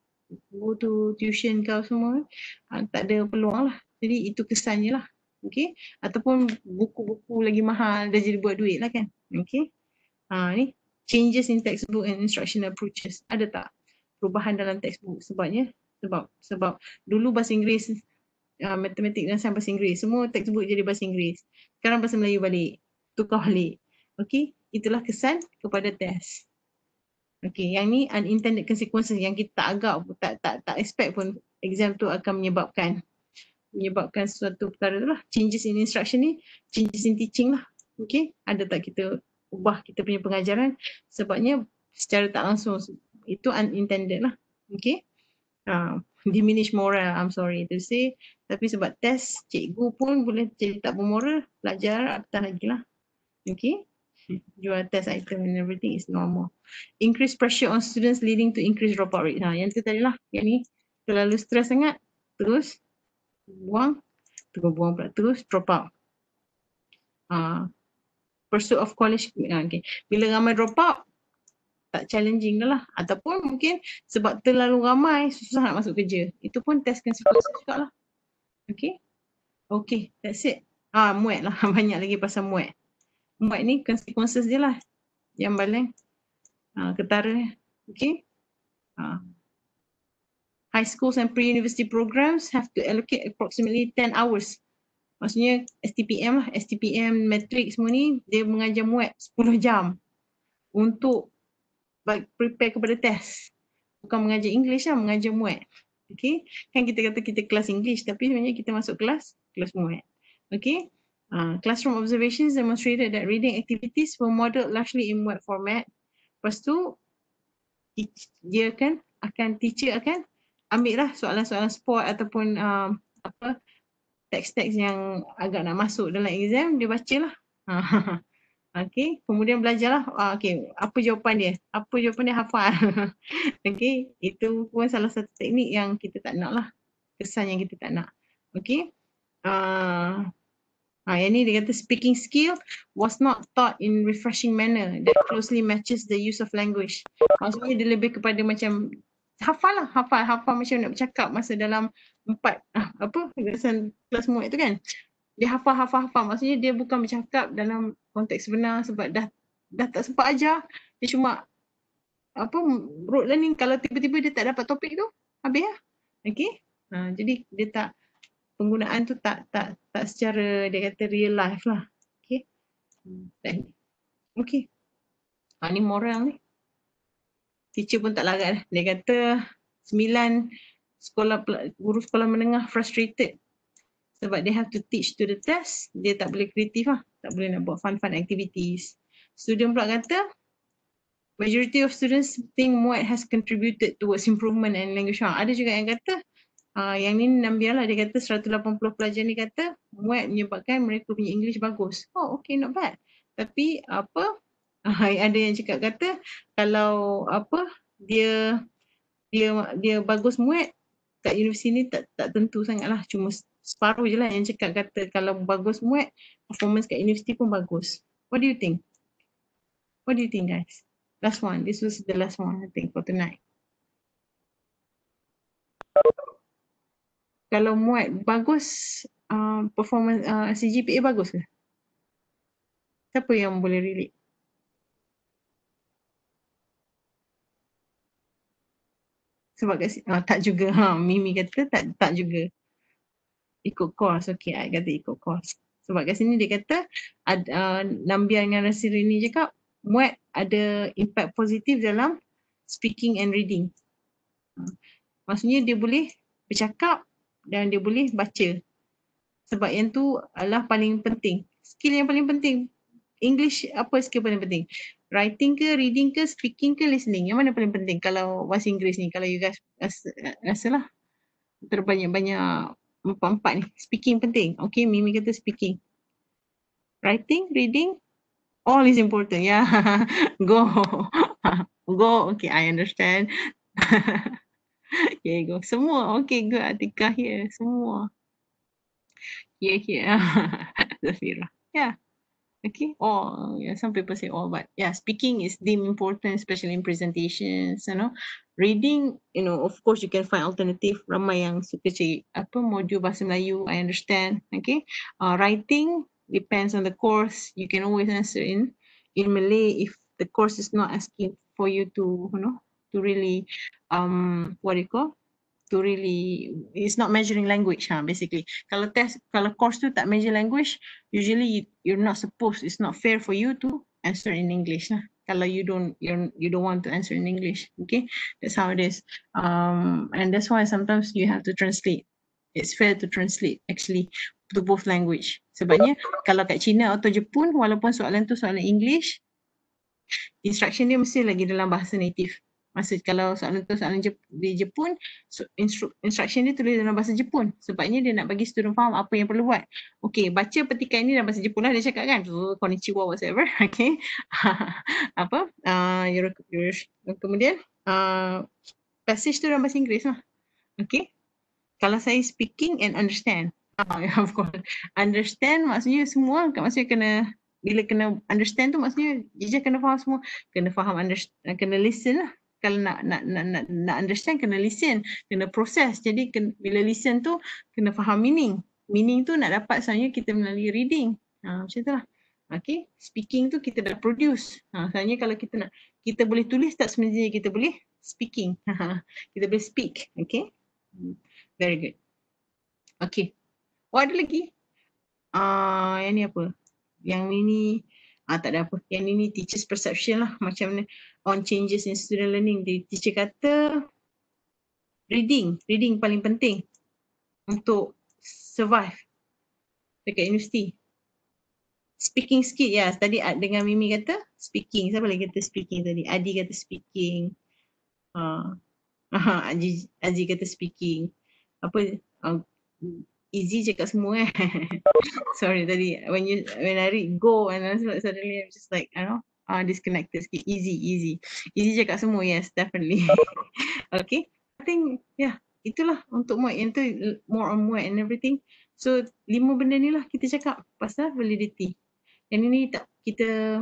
go to tuition kau semua, uh, tak ada peluang lah. Jadi itu kesannya lah. Okay. Ataupun buku-buku lagi mahal dah jadi buat duit lah kan. Okay uh, ni changes in textbook and instructional approaches ada tak perubahan dalam textbook sebabnya sebab sebab dulu bahasa Inggeris uh, matematik dan sains bahasa Inggeris semua textbook jadi bahasa Inggeris sekarang bahasa Melayu balik tukar balik okey itulah kesan kepada test okey yang ni unintended consequences yang kita agak tak tak tak expect pun exam tu akan menyebabkan menyebabkan sesuatu perkara tu lah changes in instruction ni changes in teaching lah okay ada tak kita ubah kita punya pengajaran sebabnya secara tak langsung itu unintended lah. Okay. Uh, diminish moral, I'm sorry to say. Tapi sebab test cikgu pun boleh jadi tak bermoral, pelajar tak lagi lah. Okay. jual test item and everything is normal. Increase pressure on students leading to increase dropout rate. Ha, yang tu tadi lah. Yang ni terlalu stress sangat, terus buang, terus buang pula, terus drop out. Uh, pursuit of college ah, okay. bila ramai drop out tak challenging dah lah ataupun mungkin sebab terlalu ramai susah nak masuk kerja itu pun test consequence kan juga lah okay okay that's it ah muat lah banyak lagi pasal muat muat ni consequences dia lah yang paling ah, ketara okay ah. High schools and pre-university programs have to allocate approximately 10 hours maksudnya STPM lah, STPM matrix semua ni dia mengajar muat 10 jam untuk prepare kepada test. Bukan mengajar English lah, mengajar muat. Okay, kan kita kata kita kelas English tapi sebenarnya kita masuk kelas, kelas muat. Okay, uh, ah, classroom observations demonstrated that reading activities were modeled largely in muat format. Lepas tu, dia kan akan, teacher akan ambil lah soalan-soalan sport ataupun uh, apa teks-teks yang agak nak masuk dalam exam, dia baca lah. okay, kemudian belajarlah. Uh, ah, okay, apa jawapan dia? Apa jawapan dia hafal? okay, itu pun salah satu teknik yang kita tak nak lah. Kesan yang kita tak nak. Okay. Ah uh, yang ni dia kata speaking skill was not taught in refreshing manner that closely matches the use of language. Maksudnya dia lebih kepada macam hafal lah, hafal, hafal macam nak bercakap masa dalam empat, ah, apa, lesson kelas muat tu kan. Dia hafal, hafal, hafal. Maksudnya dia bukan bercakap dalam konteks sebenar sebab dah dah tak sempat aja, Dia cuma apa rote learning kalau tiba-tiba dia tak dapat topik tu habis lah. Okay. Ha, jadi dia tak penggunaan tu tak tak tak secara dia kata real life lah. Okay. Hmm, okay. Ha, ni moral ni teacher pun tak larat lah. Dia kata sembilan sekolah guru sekolah menengah frustrated sebab dia have to teach to the test, dia tak boleh kreatif lah. Tak boleh nak buat fun-fun activities. Student pula kata, majority of students think MUAT has contributed towards improvement in language arts. Ada juga yang kata, uh, yang ni nambialah dia kata 180 pelajar ni kata MUAT menyebabkan mereka punya English bagus. Oh okay not bad. Tapi apa, ada yang cakap kata kalau apa dia dia dia bagus muat kat universiti ni tak tak tentu sangatlah cuma separuh je lah yang cakap kata kalau bagus muat performance kat universiti pun bagus. What do you think? What do you think guys? Last one. This was the last one I think for tonight. Kalau muat bagus uh, performance uh, CGPA bagus ke? Siapa yang boleh relate? Sebab kat sini, ah, tak juga. Ha, Mimi kata tak tak juga. Ikut kos. Okey, saya kata ikut kos. Sebab kat sini dia kata, ada, uh, Nambia dengan Rasiri ni cakap, muat ada impact positif dalam speaking and reading. Maksudnya dia boleh bercakap dan dia boleh baca. Sebab yang tu adalah paling penting. Skill yang paling penting. English apa skill paling penting? writing ke, reading ke, speaking ke, listening? Yang mana paling penting kalau bahasa Inggeris ni? Kalau you guys rasa, lah terbanyak-banyak empat-empat ni. Speaking penting. Okay, Mimi kata speaking. Writing, reading, all is important. Yeah, go. go, okay, I understand. okay, go. Semua, okay, good. Atika here, semua. Yeah, yeah. Zafira. yeah. okay or yeah, some people say oh but yeah speaking is deemed important especially in presentations you know reading you know of course you can find alternative ramai yang suka cari apa modul bahasa Melayu I understand okay uh, writing depends on the course you can always answer in in Malay if the course is not asking for you to you know to really um what do you call to really it's not measuring language huh, ha, basically kalau test kalau course tu tak measure language usually you're not supposed it's not fair for you to answer in english lah. kalau you don't you're, you don't want to answer in english okay that's how it is um and that's why sometimes you have to translate it's fair to translate actually to both language sebabnya kalau kat china atau jepun walaupun soalan tu soalan english instruction dia mesti lagi dalam bahasa native Maksud kalau soalan tu soalan Jep, di Jepun so instru, instruction dia tulis dalam bahasa Jepun sebabnya dia nak bagi student faham apa yang perlu buat okey baca petikan ni dalam bahasa Jepun lah dia cakap kan oh, konnichiwa whatever okey apa uh, kemudian uh, passage tu dalam bahasa Inggeris lah okey kalau saya speaking and understand uh, of course understand maksudnya semua maksudnya kena bila kena understand tu maksudnya dia kena faham semua kena faham understand, kena listen lah kalau nak nak nak nak, nak understand kena listen, kena proses. Jadi kena, bila listen tu kena faham meaning. Meaning tu nak dapat sebenarnya kita melalui reading. Ha, macam lah. Okay, speaking tu kita dah produce. Ha, sebenarnya kalau kita nak, kita boleh tulis tak semestinya kita boleh speaking. Ha, kita boleh speak. Okay, hmm, very good. Okay, what oh, ada lagi? Ah, uh, yang ni apa? Yang ini, ah tak ada apa yang ini teachers perception lah macam mana on changes in student learning the teacher kata reading reading paling penting untuk survive dekat universiti speaking skill ya yeah. tadi dengan Mimi kata speaking siapa lagi kata speaking tadi Adi kata speaking ah uh, Aziz kata speaking apa uh, easy je kat semua kan. Sorry tadi when you when I read go and then suddenly I'm just like I know ah uh, disconnected sikit. Easy, easy. Easy je kat semua, yes, definitely. okay. I think, yeah, itulah untuk more and more on more and everything. So, lima benda ni lah kita cakap pasal validity. Yang ini tak kita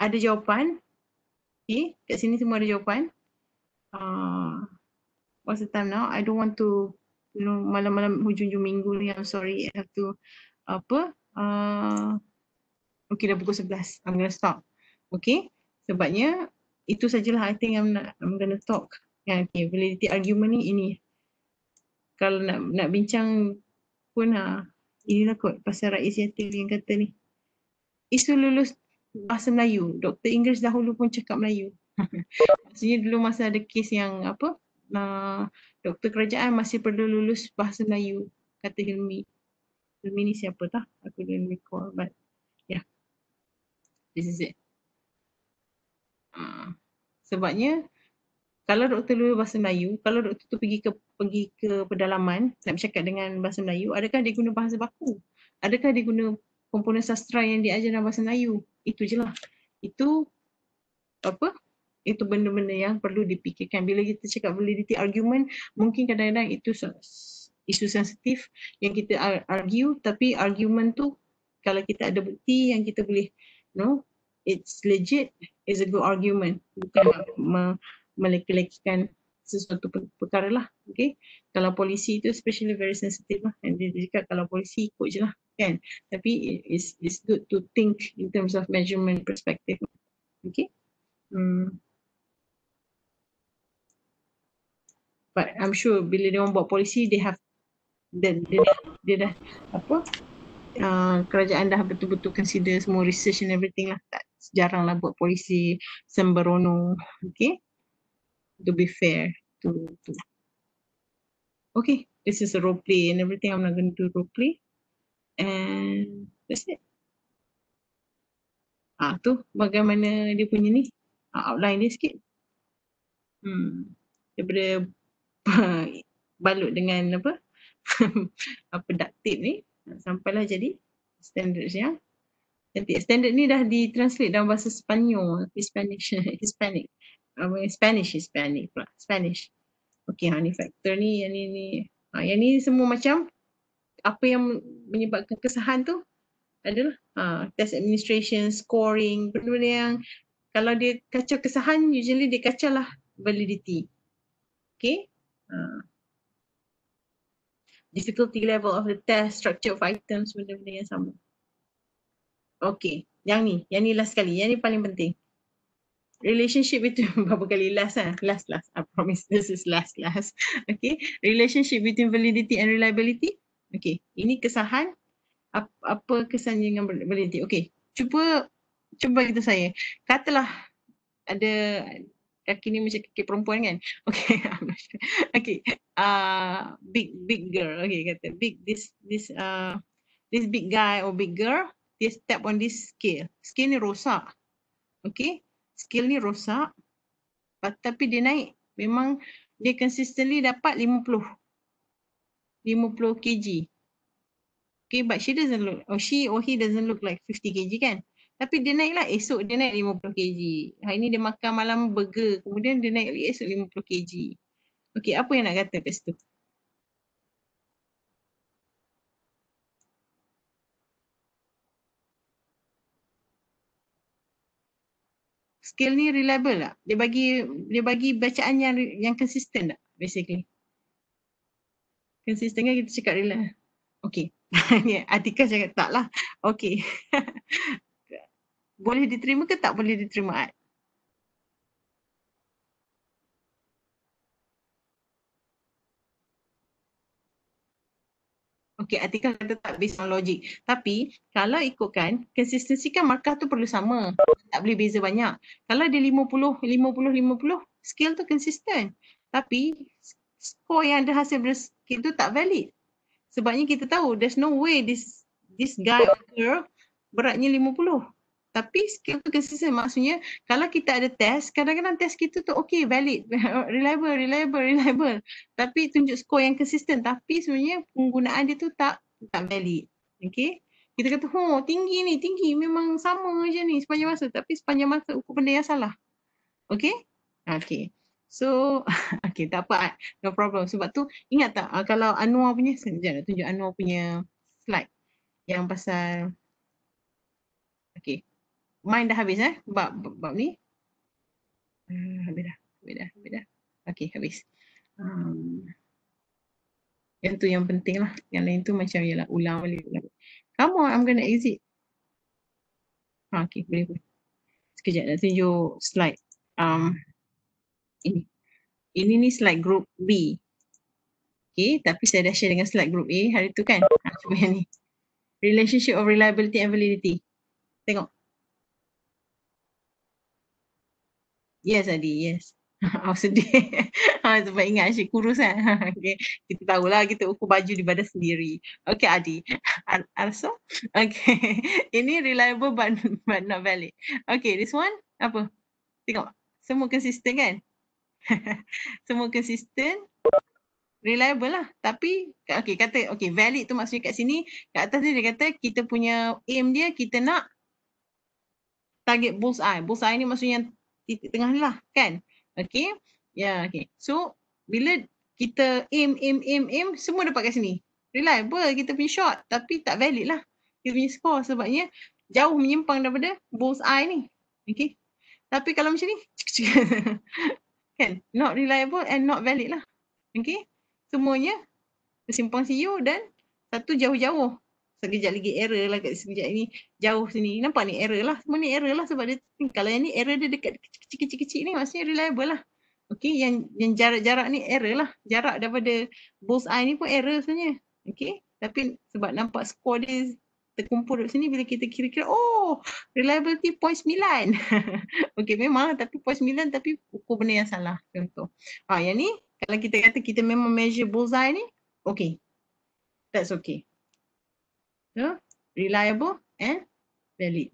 ada jawapan. Okay, kat sini semua ada jawapan. Uh, what's the time now? I don't want to malam-malam hujung hujung minggu ni I'm sorry I have to apa uh, okay dah pukul 11 I'm gonna stop okay sebabnya itu sajalah I think I'm not, I'm gonna talk yeah, okay validity argument ni ini kalau nak nak bincang pun ha, inilah kot pasal Rais Yatil yang kata ni isu lulus bahasa Melayu Dr. Inggris dahulu pun cakap Melayu maksudnya dulu masa ada kes yang apa Ah, doktor kerajaan masih perlu lulus bahasa Melayu kata Hilmi. Hilmi ni siapa tah? Aku dia recall but yeah. This is it. Uh, sebabnya kalau doktor lulus bahasa Melayu, kalau doktor tu pergi ke pergi ke pedalaman nak bercakap dengan bahasa Melayu, adakah dia guna bahasa baku? Adakah dia guna komponen sastra yang diajar dalam bahasa Melayu? Itu je lah. Itu apa? Uh, itu benda-benda yang perlu dipikirkan. Bila kita cakap validity argument, mungkin kadang-kadang itu isu sensitif yang kita argue, tapi argument tu kalau kita ada bukti yang kita boleh, you no, know, it's legit, is a good argument. Bukan me- melekelekikan sesuatu perkara lah. Okay. Kalau polisi itu especially very sensitive lah. And dia cakap kalau polisi ikut je lah. Kan? Tapi it's, it's good to think in terms of measurement perspective. Okay. Hmm. but I'm sure bila dia buat polisi they have dia, dia, dia, dia dah apa Uh, kerajaan dah betul-betul consider semua research and everything lah tak jarang lah buat polisi sembarono, okay to be fair to, to okay this is a role play and everything I'm not going to do role play and that's it ah tu bagaimana dia punya ni uh, outline dia sikit hmm daripada balut dengan apa apa daktip ni sampailah jadi standard ya nanti standard ni dah ditranslate dalam bahasa Spanyol, Spanish Hispanic apa Spanish Hispanic pula Spanish okey ha ni factor ni yang ni ni ha, yang ni semua macam apa yang menyebabkan kesahan tu adalah ha, test administration scoring benda-benda yang kalau dia kacau kesahan usually dia kacau lah validity okey Hmm. difficulty level of the test, structure of items, benda-benda yang sama. Okay, yang ni, yang ni last sekali, yang ni paling penting. Relationship between, berapa kali last lah, last last, I promise this is last last. Okay, relationship between validity and reliability. Okay, ini kesahan, apa kesan dengan validity. Okay, cuba, cuba kita saya. Katalah ada kaki ni macam kaki perempuan kan. Okay, Okay, uh, big big girl. Okay, kata big this this uh this big guy or big girl, dia step on this scale. Scale ni rosak. Okay, scale ni rosak. But, tapi dia naik. Memang dia consistently dapat 50. 50 kg. Okay, but she doesn't look, or she or he doesn't look like 50 kg kan? Tapi dia naiklah esok dia naik 50 kg. Hari ni dia makan malam burger. Kemudian dia naik lagi esok 50 kg. Okey, apa yang nak kata kat situ? Skill ni reliable tak? Dia bagi dia bagi bacaan yang yang konsisten tak basically? Konsisten kan kita cakap reliable. Lah. Okey. Atika cakap tak lah. Okey. boleh diterima ke tak boleh diterima Ad? Okey, Atika kata tak based on logic. Tapi kalau ikutkan, konsistensi kan markah tu perlu sama. Tak boleh beza banyak. Kalau dia 50, 50, 50, skill tu konsisten. Tapi skor yang ada hasil dari skill tu tak valid. Sebabnya kita tahu there's no way this this guy or girl beratnya 50. Tapi skill tu consistent maksudnya kalau kita ada test, kadang-kadang test kita tu okay valid, reliable, reliable, reliable. Tapi tunjuk skor yang consistent tapi sebenarnya penggunaan dia tu tak tak valid. Okay. Kita kata, oh tinggi ni, tinggi memang sama je ni sepanjang masa. Tapi sepanjang masa ukur benda yang salah. Okay? Okay. So, okay tak apa. No problem. Sebab tu ingat tak ah, kalau Anwar punya, sekejap nak tunjuk Anwar punya slide yang pasal Okay, Main dah habis eh bab bab ni. Uh, habis dah, habis dah, habis dah. Okey, habis. Um, yang tu yang penting lah. Yang lain tu macam ialah ulang balik. Ulang. Kamu, I'm gonna exit. Ha, ah, okay, boleh boleh. Sekejap, nak tunjuk slide. Um, ini. Ini ni slide group B. Okay, tapi saya dah share dengan slide group A hari tu kan. Ha, cuba yang ni. Relationship of reliability and validity. Tengok. Yes Adi, yes. Oh, sedih. Ah, sebab ingat Asyik kurus kan. Okay. Kita tahulah kita ukur baju di badan sendiri. Okay Adi. also, Okay. Ini reliable but, but not valid. Okay this one apa? Tengok. Semua konsisten kan? Semua konsisten. Reliable lah. Tapi okay kata okay valid tu maksudnya kat sini. Kat atas ni dia kata kita punya aim dia kita nak target bullseye. Bullseye ni maksudnya titik tengah ni lah kan. Okay. Ya yeah, okay. So bila kita aim, aim, aim, aim semua dapat kat sini. Reliable kita punya shot tapi tak valid lah. Kita punya score sebabnya jauh menyimpang daripada bull's eye ni. Okay. Tapi kalau macam ni, kan? Not reliable and not valid lah. Okay. Semuanya tersimpang siu dan satu jauh-jauh sekejap lagi error lah kat sekejap ni jauh sini nampak ni error lah semua ni error lah sebab dia kalau yang ni error dia dekat kecil-kecil-kecil ni maksudnya reliable lah okey yang yang jarak-jarak ni error lah jarak daripada bull's eye ni pun error sebenarnya okay? tapi sebab nampak score dia terkumpul kat sini bila kita kira-kira oh reliability 0.9 okay memang tapi 0.9 tapi ukur benda yang salah contoh ha yang ni kalau kita kata kita memang measure bull's eye ni okay? that's okay so, reliable and valid.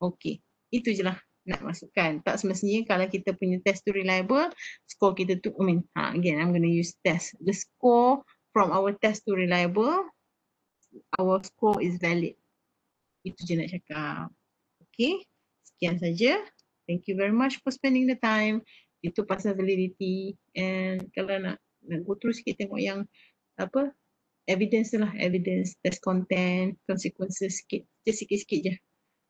Okay, itu je lah nak masukkan. Tak semestinya kalau kita punya test tu reliable, score kita tu, I mean, ha, again I'm going to use test. The score from our test to reliable, our score is valid. Itu je nak cakap. Okay, sekian saja. Thank you very much for spending the time. Itu pasal validity and kalau nak nak go through sikit tengok yang apa evidence lah evidence test content consequences sikit just sikit-sikit je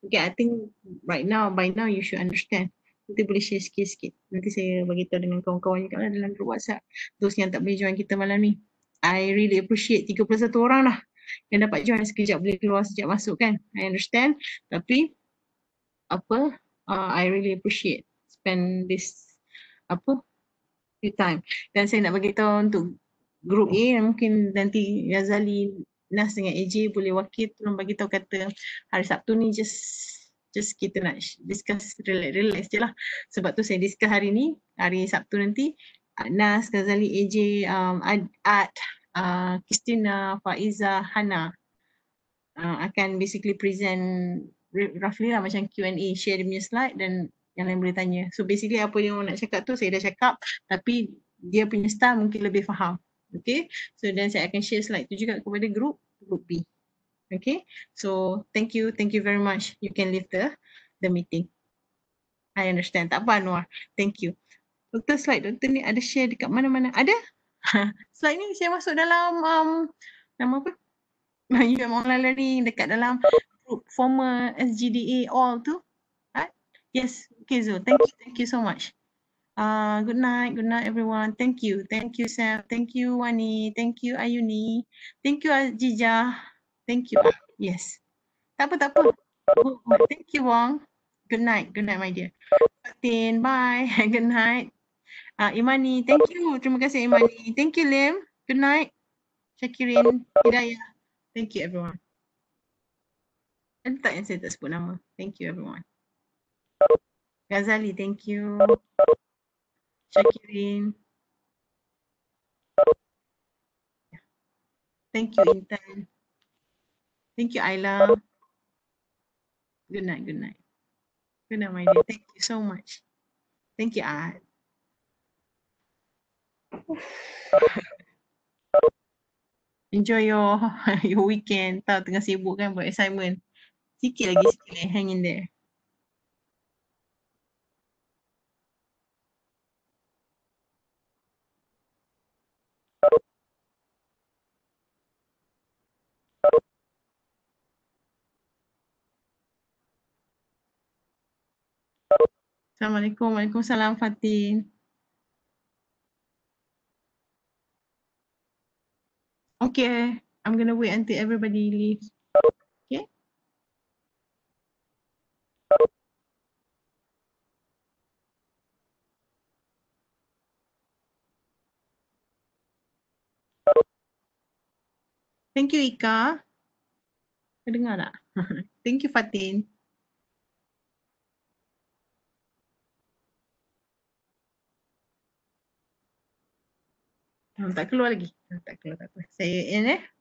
okay i think right now by now you should understand nanti boleh share sikit-sikit nanti saya bagi tahu dengan kawan-kawan juga lah dalam grup whatsapp those yang tak boleh join kita malam ni i really appreciate 31 orang lah yang dapat join sekejap boleh keluar sekejap masuk kan i understand tapi apa uh, i really appreciate spend this apa few time dan saya nak bagi tahu untuk group A mungkin nanti Razali Nas dengan AJ boleh wakil tolong bagi tahu kata hari Sabtu ni just just kita nak discuss relax relax je lah sebab tu saya discuss hari ni hari Sabtu nanti Nas, Razali, AJ, um, Ad, Ad uh, Christina, Faiza, Hana uh, akan basically present roughly lah macam Q&A share dia punya slide dan yang lain boleh tanya. So basically apa yang nak cakap tu saya dah cakap tapi dia punya style mungkin lebih faham. Okay, so then saya akan share slide tu juga kepada group group B. Okay, so thank you, thank you very much. You can leave the the meeting. I understand. Tak apa Anwar. Thank you. Doktor slide doktor ni ada share dekat mana-mana. Ada? slide ni saya masuk dalam um, nama apa? Melayu yang online learning dekat dalam group former SGDA all tu. Right? Yes, okay Zul. Thank you. Thank you so much. Uh, good night, good night everyone. Thank you. Thank you, Sam. Thank you, Wani. Thank you, Ayuni. Thank you, Ajija. Thank you. Yes. Tak apa, tak apa. Oh, thank you, Wong. Good night. Good night, my dear. Fatin, bye. good night. Uh, Imani, thank you. Terima kasih, Imani. Thank you, Lim. Good night. Syakirin, Hidayah. Thank you, everyone. Tak yang saya tak sebut nama. Thank you, everyone. Ghazali, thank you. Check it in. Thank you, Intan. Thank you, Ayla. Good night, good night. Good night, my dear. Thank you so much. Thank you, Art. Enjoy your your weekend. Tahu tengah sibuk kan buat assignment. Sikit lagi, sikit lagi. Hang in there. Assalamualaikum. Waalaikumsalam Fatin. Okay, I'm going to wait until everybody leaves. Thank you Ika. Kedengar tak? Thank you Fatin. Tak keluar lagi. Tak keluar tak apa. Saya in eh.